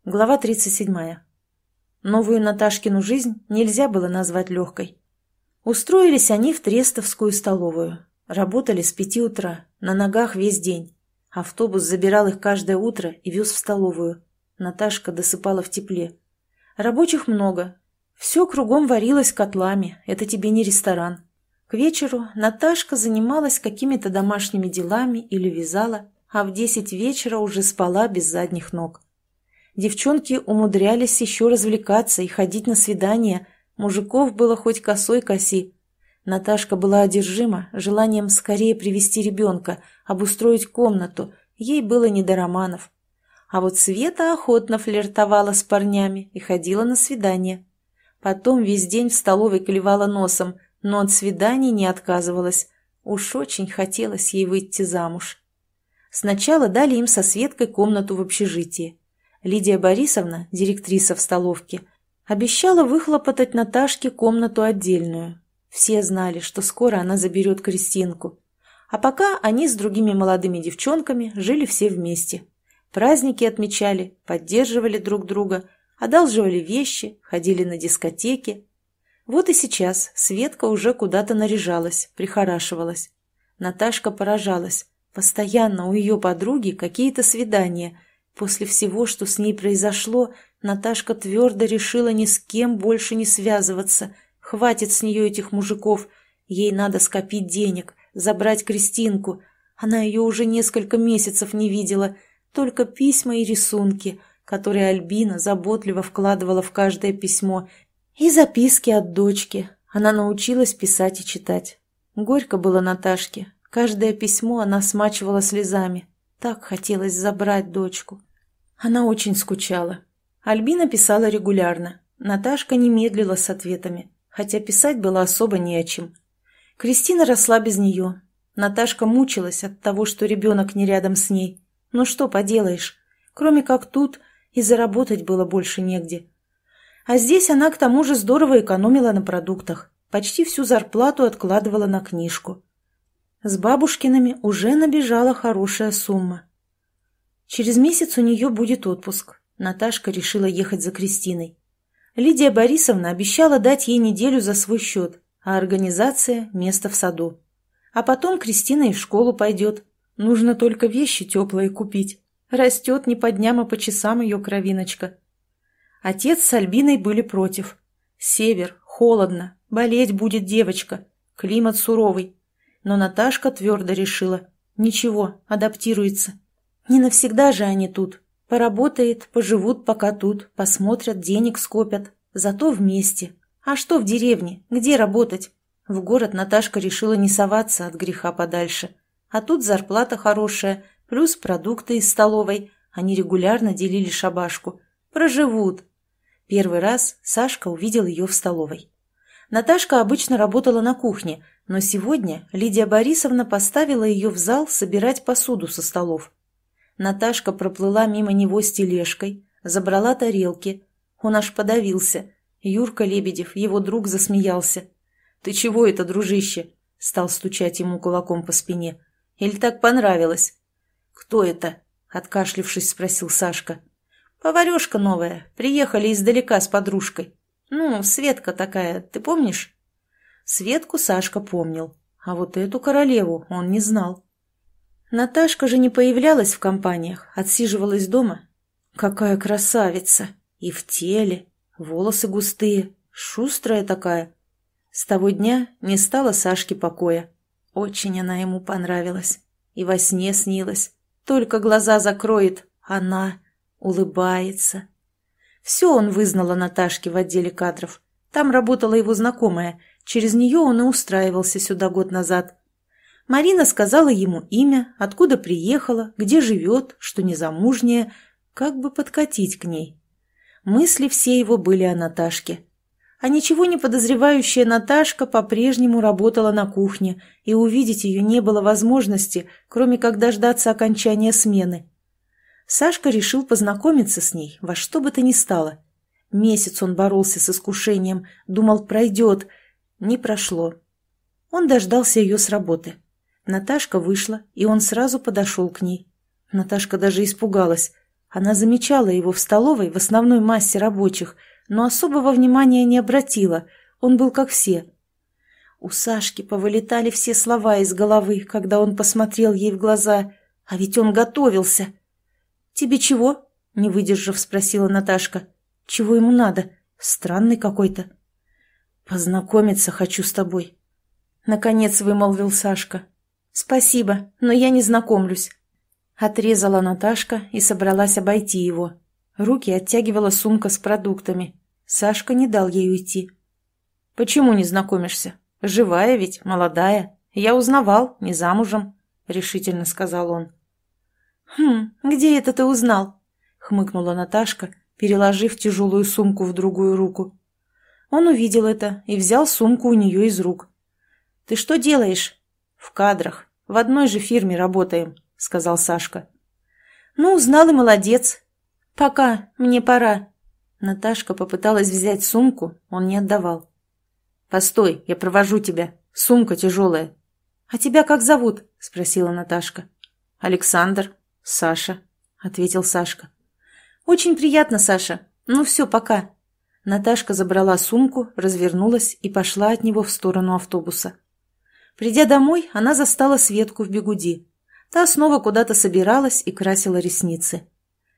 Глава 37. Новую Наташкину жизнь нельзя было назвать легкой. Устроились они в Трестовскую столовую, Работали с пяти утра, на ногах весь день. Автобус забирал их каждое утро и вез в столовую. Наташка досыпала в тепле. Рабочих много. Все кругом варилось котлами, это тебе не ресторан. К вечеру Наташка занималась какими-то домашними делами или вязала, а в десять вечера уже спала без задних ног. Девчонки умудрялись еще развлекаться и ходить на свидания, мужиков было хоть косой коси, Наташка была одержима желанием скорее привести ребенка, обустроить комнату, ей было не до романов. А вот Света охотно флиртовала с парнями и ходила на свидания. Потом весь день в столовой клевала носом, но от свиданий не отказывалась. Уж очень хотелось ей выйти замуж. Сначала дали им со Светкой комнату в общежитии. Лидия Борисовна, директриса в столовке, обещала выхлопотать Наташке комнату отдельную, все знали, что скоро она заберет Кристинку. А пока они с другими молодыми девчонками жили все вместе. Праздники отмечали, поддерживали друг друга, одалживали вещи, ходили на дискотеки. Вот и сейчас Светка уже куда-то наряжалась, прихорашивалась. Наташка поражалась. Постоянно у ее подруги какие-то свидания. После всего, что с ней произошло, Наташка твердо решила ни с кем больше не связываться – Хватит с нее этих мужиков. Ей надо скопить денег, забрать Кристинку. Она ее уже несколько месяцев не видела. Только письма и рисунки, которые Альбина заботливо вкладывала в каждое письмо. И записки от дочки. Она научилась писать и читать. Горько было Наташке. Каждое письмо она смачивала слезами. Так хотелось забрать дочку. Она очень скучала. Альбина писала регулярно. Наташка не медлила с ответами хотя писать было особо не о чем. Кристина росла без нее. Наташка мучилась от того, что ребенок не рядом с ней. Ну что поделаешь, кроме как тут и заработать было больше негде. А здесь она к тому же здорово экономила на продуктах, почти всю зарплату откладывала на книжку. С бабушкиными уже набежала хорошая сумма. Через месяц у нее будет отпуск. Наташка решила ехать за Кристиной. Лидия Борисовна обещала дать ей неделю за свой счет, а организация – место в саду. А потом Кристина и в школу пойдет. Нужно только вещи теплые купить. Растет не по дням, а по часам ее кровиночка. Отец с Альбиной были против. Север, холодно, болеть будет девочка, климат суровый. Но Наташка твердо решила – ничего, адаптируется. Не навсегда же они тут. Поработает, поживут пока тут, посмотрят, денег скопят. Зато вместе. А что в деревне? Где работать? В город Наташка решила не соваться от греха подальше. А тут зарплата хорошая, плюс продукты из столовой. Они регулярно делили шабашку. Проживут. Первый раз Сашка увидел ее в столовой. Наташка обычно работала на кухне, но сегодня Лидия Борисовна поставила ее в зал собирать посуду со столов. Наташка проплыла мимо него с тележкой, забрала тарелки. Он аж подавился. Юрка Лебедев, его друг, засмеялся. «Ты чего это, дружище?» — стал стучать ему кулаком по спине. «Или так понравилось?» «Кто это?» — откашлившись, спросил Сашка. «Поварешка новая. Приехали издалека с подружкой. Ну, Светка такая, ты помнишь?» Светку Сашка помнил, а вот эту королеву он не знал. Наташка же не появлялась в компаниях, отсиживалась дома. Какая красавица! И в теле, волосы густые, шустрая такая. С того дня не стало Сашке покоя. Очень она ему понравилась. И во сне снилась. Только глаза закроет, она улыбается. Все он вызнал о Наташке в отделе кадров. Там работала его знакомая. Через нее он и устраивался сюда год назад. Марина сказала ему имя, откуда приехала, где живет, что незамужняя, как бы подкатить к ней. Мысли все его были о Наташке. А ничего не подозревающая Наташка по-прежнему работала на кухне, и увидеть ее не было возможности, кроме как дождаться окончания смены. Сашка решил познакомиться с ней во что бы то ни стало. Месяц он боролся с искушением, думал, пройдет. Не прошло. Он дождался ее с работы. Наташка вышла, и он сразу подошел к ней. Наташка даже испугалась. Она замечала его в столовой в основной массе рабочих, но особого внимания не обратила. Он был как все. У Сашки повылетали все слова из головы, когда он посмотрел ей в глаза. А ведь он готовился. «Тебе чего?» – не выдержав, спросила Наташка. «Чего ему надо? Странный какой-то». «Познакомиться хочу с тобой», – наконец вымолвил Сашка. «Спасибо, но я не знакомлюсь». Отрезала Наташка и собралась обойти его. Руки оттягивала сумка с продуктами. Сашка не дал ей уйти. «Почему не знакомишься? Живая ведь, молодая. Я узнавал, не замужем», — решительно сказал он. «Хм, где это ты узнал?» — хмыкнула Наташка, переложив тяжелую сумку в другую руку. Он увидел это и взял сумку у нее из рук. «Ты что делаешь?» «В кадрах. В одной же фирме работаем», — сказал Сашка. «Ну, узнал и молодец. Пока, мне пора». Наташка попыталась взять сумку, он не отдавал. «Постой, я провожу тебя. Сумка тяжелая». «А тебя как зовут?» — спросила Наташка. «Александр. Саша», — ответил Сашка. «Очень приятно, Саша. Ну все, пока». Наташка забрала сумку, развернулась и пошла от него в сторону автобуса. Придя домой, она застала Светку в бегуди. Та снова куда-то собиралась и красила ресницы.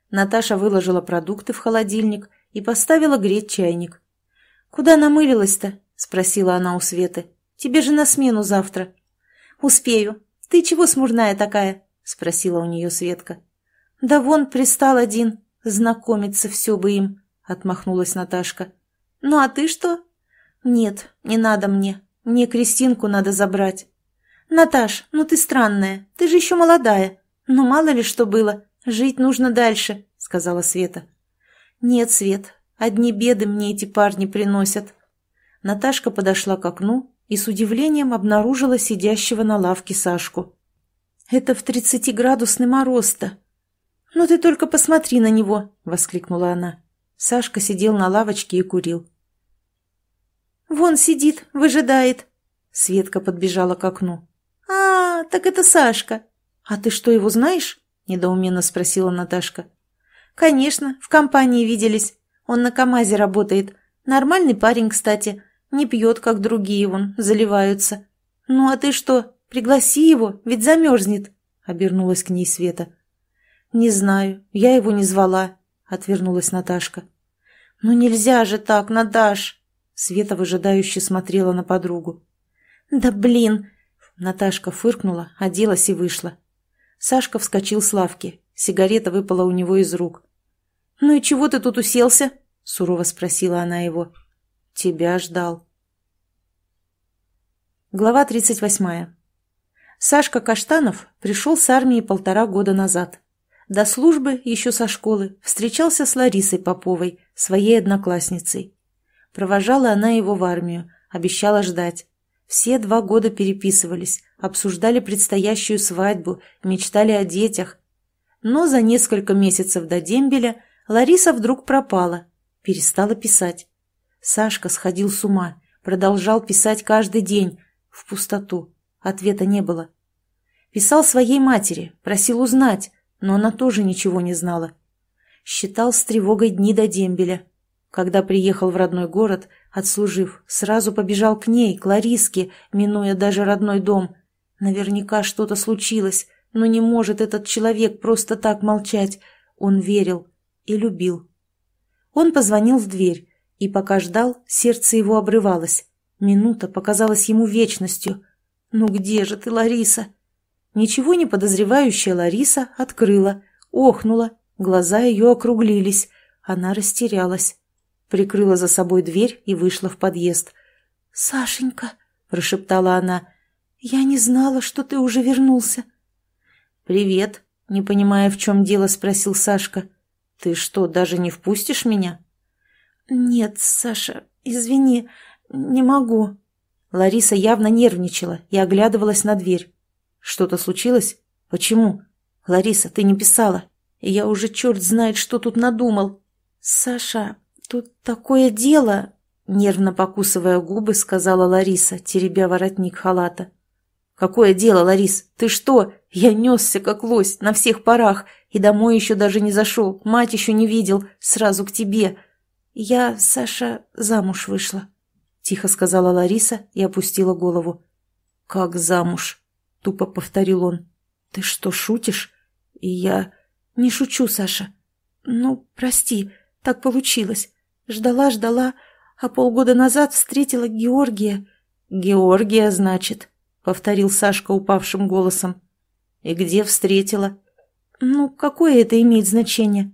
Наташа выложила продукты в холодильник и поставила греть чайник. «Куда намылилась-то?» – спросила она у Светы. «Тебе же на смену завтра». «Успею. Ты чего смурная такая?» – спросила у нее Светка. «Да вон пристал один. Знакомиться все бы им», – отмахнулась Наташка. «Ну а ты что?» «Нет, не надо мне», мне Кристинку надо забрать. Наташ, ну ты странная, ты же еще молодая. Ну мало ли что было, жить нужно дальше, сказала Света. Нет, Свет, одни беды мне эти парни приносят. Наташка подошла к окну и с удивлением обнаружила сидящего на лавке Сашку. Это в тридцатиградусный мороз-то. Ну ты только посмотри на него, воскликнула она. Сашка сидел на лавочке и курил. «Вон сидит, выжидает». Светка подбежала к окну. «А, так это Сашка. А ты что, его знаешь?» – недоуменно спросила Наташка. «Конечно, в компании виделись. Он на КамАЗе работает. Нормальный парень, кстати. Не пьет, как другие вон, заливаются. Ну а ты что, пригласи его, ведь замерзнет», – обернулась к ней Света. «Не знаю, я его не звала», – отвернулась Наташка. «Ну нельзя же так, Наташ!» Света выжидающе смотрела на подругу. «Да блин!» Наташка фыркнула, оделась и вышла. Сашка вскочил с лавки. Сигарета выпала у него из рук. «Ну и чего ты тут уселся?» – сурово спросила она его. «Тебя ждал». Глава 38. Сашка Каштанов пришел с армии полтора года назад. До службы, еще со школы, встречался с Ларисой Поповой, своей одноклассницей. Провожала она его в армию, обещала ждать. Все два года переписывались, обсуждали предстоящую свадьбу, мечтали о детях. Но за несколько месяцев до дембеля Лариса вдруг пропала, перестала писать. Сашка сходил с ума, продолжал писать каждый день, в пустоту. Ответа не было. Писал своей матери, просил узнать, но она тоже ничего не знала. Считал с тревогой дни до дембеля, когда приехал в родной город, отслужив, сразу побежал к ней, к Лариске, минуя даже родной дом. Наверняка что-то случилось, но не может этот человек просто так молчать. Он верил и любил. Он позвонил в дверь, и пока ждал, сердце его обрывалось. Минута показалась ему вечностью. «Ну где же ты, Лариса?» Ничего не подозревающая Лариса открыла, охнула, глаза ее округлились. Она растерялась прикрыла за собой дверь и вышла в подъезд. «Сашенька», — прошептала она, — «я не знала, что ты уже вернулся». «Привет», — не понимая, в чем дело, спросил Сашка. «Ты что, даже не впустишь меня?» «Нет, Саша, извини, не могу». Лариса явно нервничала и оглядывалась на дверь. «Что-то случилось? Почему?» «Лариса, ты не писала. Я уже черт знает, что тут надумал». «Саша, «Тут такое дело!» — нервно покусывая губы, сказала Лариса, теребя воротник халата. «Какое дело, Ларис? Ты что? Я несся, как лось, на всех парах, и домой еще даже не зашел, мать еще не видел, сразу к тебе. Я, Саша, замуж вышла», — тихо сказала Лариса и опустила голову. «Как замуж?» — тупо повторил он. «Ты что, шутишь?» «И я...» «Не шучу, Саша. Ну, прости, так получилось. Ждала-ждала, а полгода назад встретила Георгия. «Георгия, значит», — повторил Сашка упавшим голосом. «И где встретила?» «Ну, какое это имеет значение?»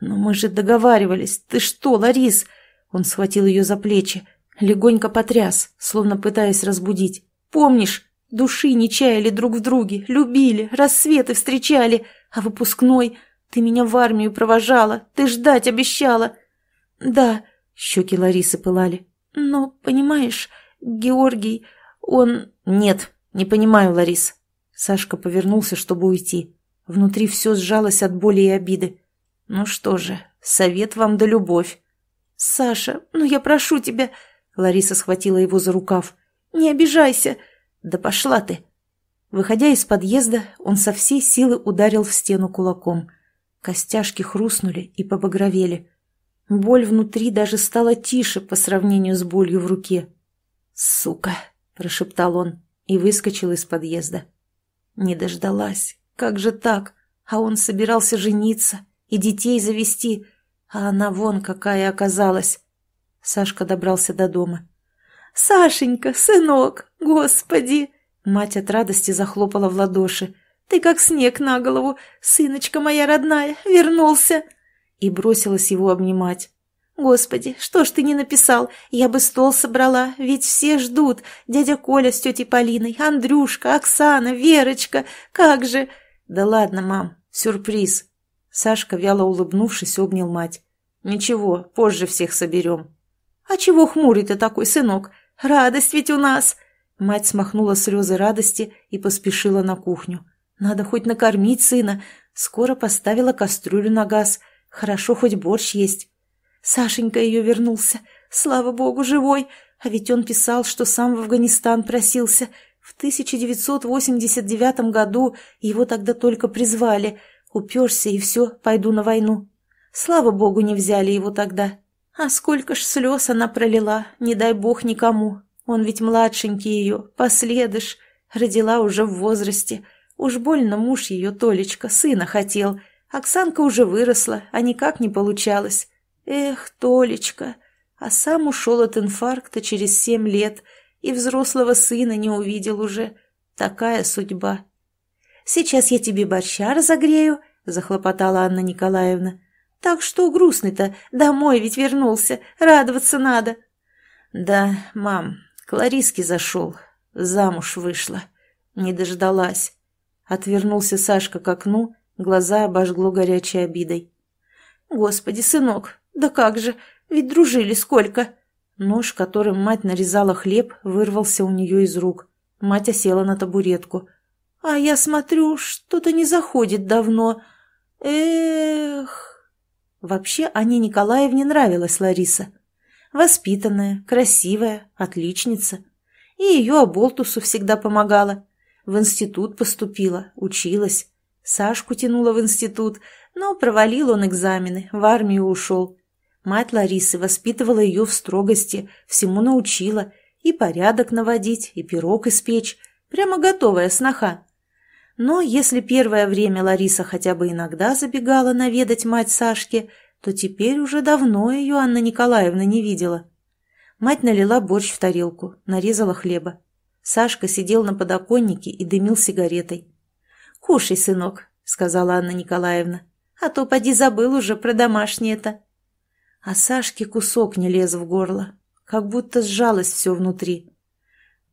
«Но «Ну, мы же договаривались. Ты что, Ларис?» Он схватил ее за плечи, легонько потряс, словно пытаясь разбудить. «Помнишь, души не чаяли друг в друге, любили, рассветы встречали, а выпускной...» Ты меня в армию провожала, ты ждать обещала. «Да», — щеки Ларисы пылали. «Но, понимаешь, Георгий, он...» «Нет, не понимаю, Ларис». Сашка повернулся, чтобы уйти. Внутри все сжалось от боли и обиды. «Ну что же, совет вам да любовь». «Саша, ну я прошу тебя...» Лариса схватила его за рукав. «Не обижайся!» «Да пошла ты!» Выходя из подъезда, он со всей силы ударил в стену кулаком. Костяшки хрустнули и побагровели. Боль внутри даже стала тише по сравнению с болью в руке. «Сука!» – прошептал он и выскочил из подъезда. Не дождалась. Как же так? А он собирался жениться и детей завести, а она вон какая оказалась. Сашка добрался до дома. «Сашенька, сынок, господи!» Мать от радости захлопала в ладоши. «Ты как снег на голову, сыночка моя родная, вернулся!» и бросилась его обнимать. «Господи, что ж ты не написал? Я бы стол собрала, ведь все ждут. Дядя Коля с тетей Полиной, Андрюшка, Оксана, Верочка. Как же...» «Да ладно, мам, сюрприз». Сашка, вяло улыбнувшись, обнял мать. «Ничего, позже всех соберем». «А чего хмурый ты такой, сынок? Радость ведь у нас!» Мать смахнула слезы радости и поспешила на кухню. «Надо хоть накормить сына». Скоро поставила кастрюлю на газ – Хорошо, хоть борщ есть. Сашенька ее вернулся. Слава богу, живой. А ведь он писал, что сам в Афганистан просился. В 1989 году его тогда только призвали. Уперся и все, пойду на войну. Слава богу, не взяли его тогда. А сколько ж слез она пролила, не дай бог никому. Он ведь младшенький ее, последыш. Родила уже в возрасте. Уж больно муж ее, Толечка, сына хотел. Оксанка уже выросла, а никак не получалось. Эх, Толечка! А сам ушел от инфаркта через семь лет и взрослого сына не увидел уже. Такая судьба. «Сейчас я тебе борща разогрею», — захлопотала Анна Николаевна. «Так что грустный-то? Домой ведь вернулся. Радоваться надо». «Да, мам, к Лариске зашел. Замуж вышла. Не дождалась». Отвернулся Сашка к окну Глаза обожгло горячей обидой. «Господи, сынок, да как же, ведь дружили сколько!» Нож, которым мать нарезала хлеб, вырвался у нее из рук. Мать осела на табуретку. «А я смотрю, что-то не заходит давно. Эх...» Вообще Анне Николаевне нравилась Лариса. Воспитанная, красивая, отличница. И ее оболтусу всегда помогала. В институт поступила, училась. Сашку тянула в институт, но провалил он экзамены, в армию ушел. Мать Ларисы воспитывала ее в строгости, всему научила. И порядок наводить, и пирог испечь. Прямо готовая сноха. Но если первое время Лариса хотя бы иногда забегала наведать мать Сашки, то теперь уже давно ее Анна Николаевна не видела. Мать налила борщ в тарелку, нарезала хлеба. Сашка сидел на подоконнике и дымил сигаретой. «Кушай, сынок», — сказала Анна Николаевна, «а то поди забыл уже про домашнее-то». А Сашке кусок не лез в горло, как будто сжалось все внутри.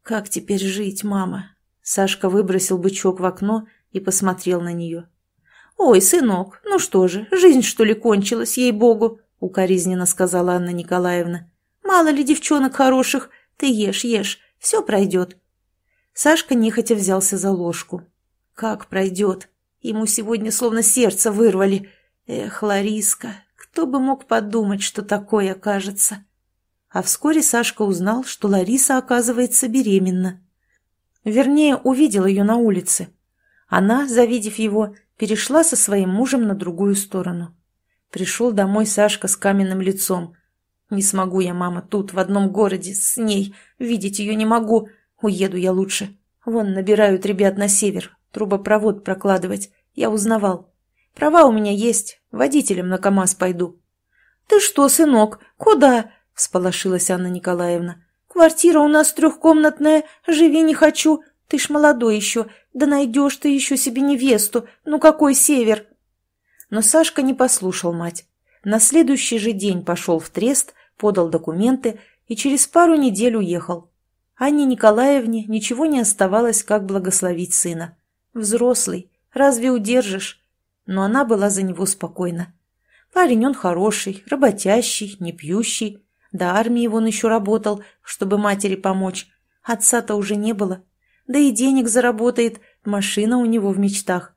«Как теперь жить, мама?» Сашка выбросил бычок в окно и посмотрел на нее. «Ой, сынок, ну что же, жизнь, что ли, кончилась, ей-богу!» — укоризненно сказала Анна Николаевна. «Мало ли девчонок хороших, ты ешь, ешь, все пройдет». Сашка нехотя взялся за ложку. Как пройдет? Ему сегодня словно сердце вырвали. Эх, Лариска, кто бы мог подумать, что такое окажется? А вскоре Сашка узнал, что Лариса, оказывается, беременна. Вернее, увидел ее на улице. Она, завидев его, перешла со своим мужем на другую сторону. Пришел домой Сашка с каменным лицом. «Не смогу я, мама, тут, в одном городе, с ней. Видеть ее не могу. Уеду я лучше. Вон набирают ребят на север трубопровод прокладывать. Я узнавал. Права у меня есть, водителем на КамАЗ пойду. — Ты что, сынок, куда? — всполошилась Анна Николаевна. — Квартира у нас трехкомнатная, живи не хочу. Ты ж молодой еще, да найдешь ты еще себе невесту. Ну какой север? Но Сашка не послушал мать. На следующий же день пошел в трест, подал документы и через пару недель уехал. Анне Николаевне ничего не оставалось, как благословить сына. Взрослый, разве удержишь? Но она была за него спокойна. Парень он хороший, работящий, не пьющий. До армии он еще работал, чтобы матери помочь. Отца-то уже не было. Да и денег заработает, машина у него в мечтах.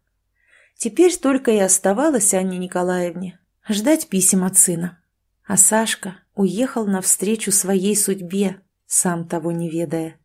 Теперь только и оставалось Анне Николаевне ждать писем от сына. А Сашка уехал навстречу своей судьбе, сам того не ведая.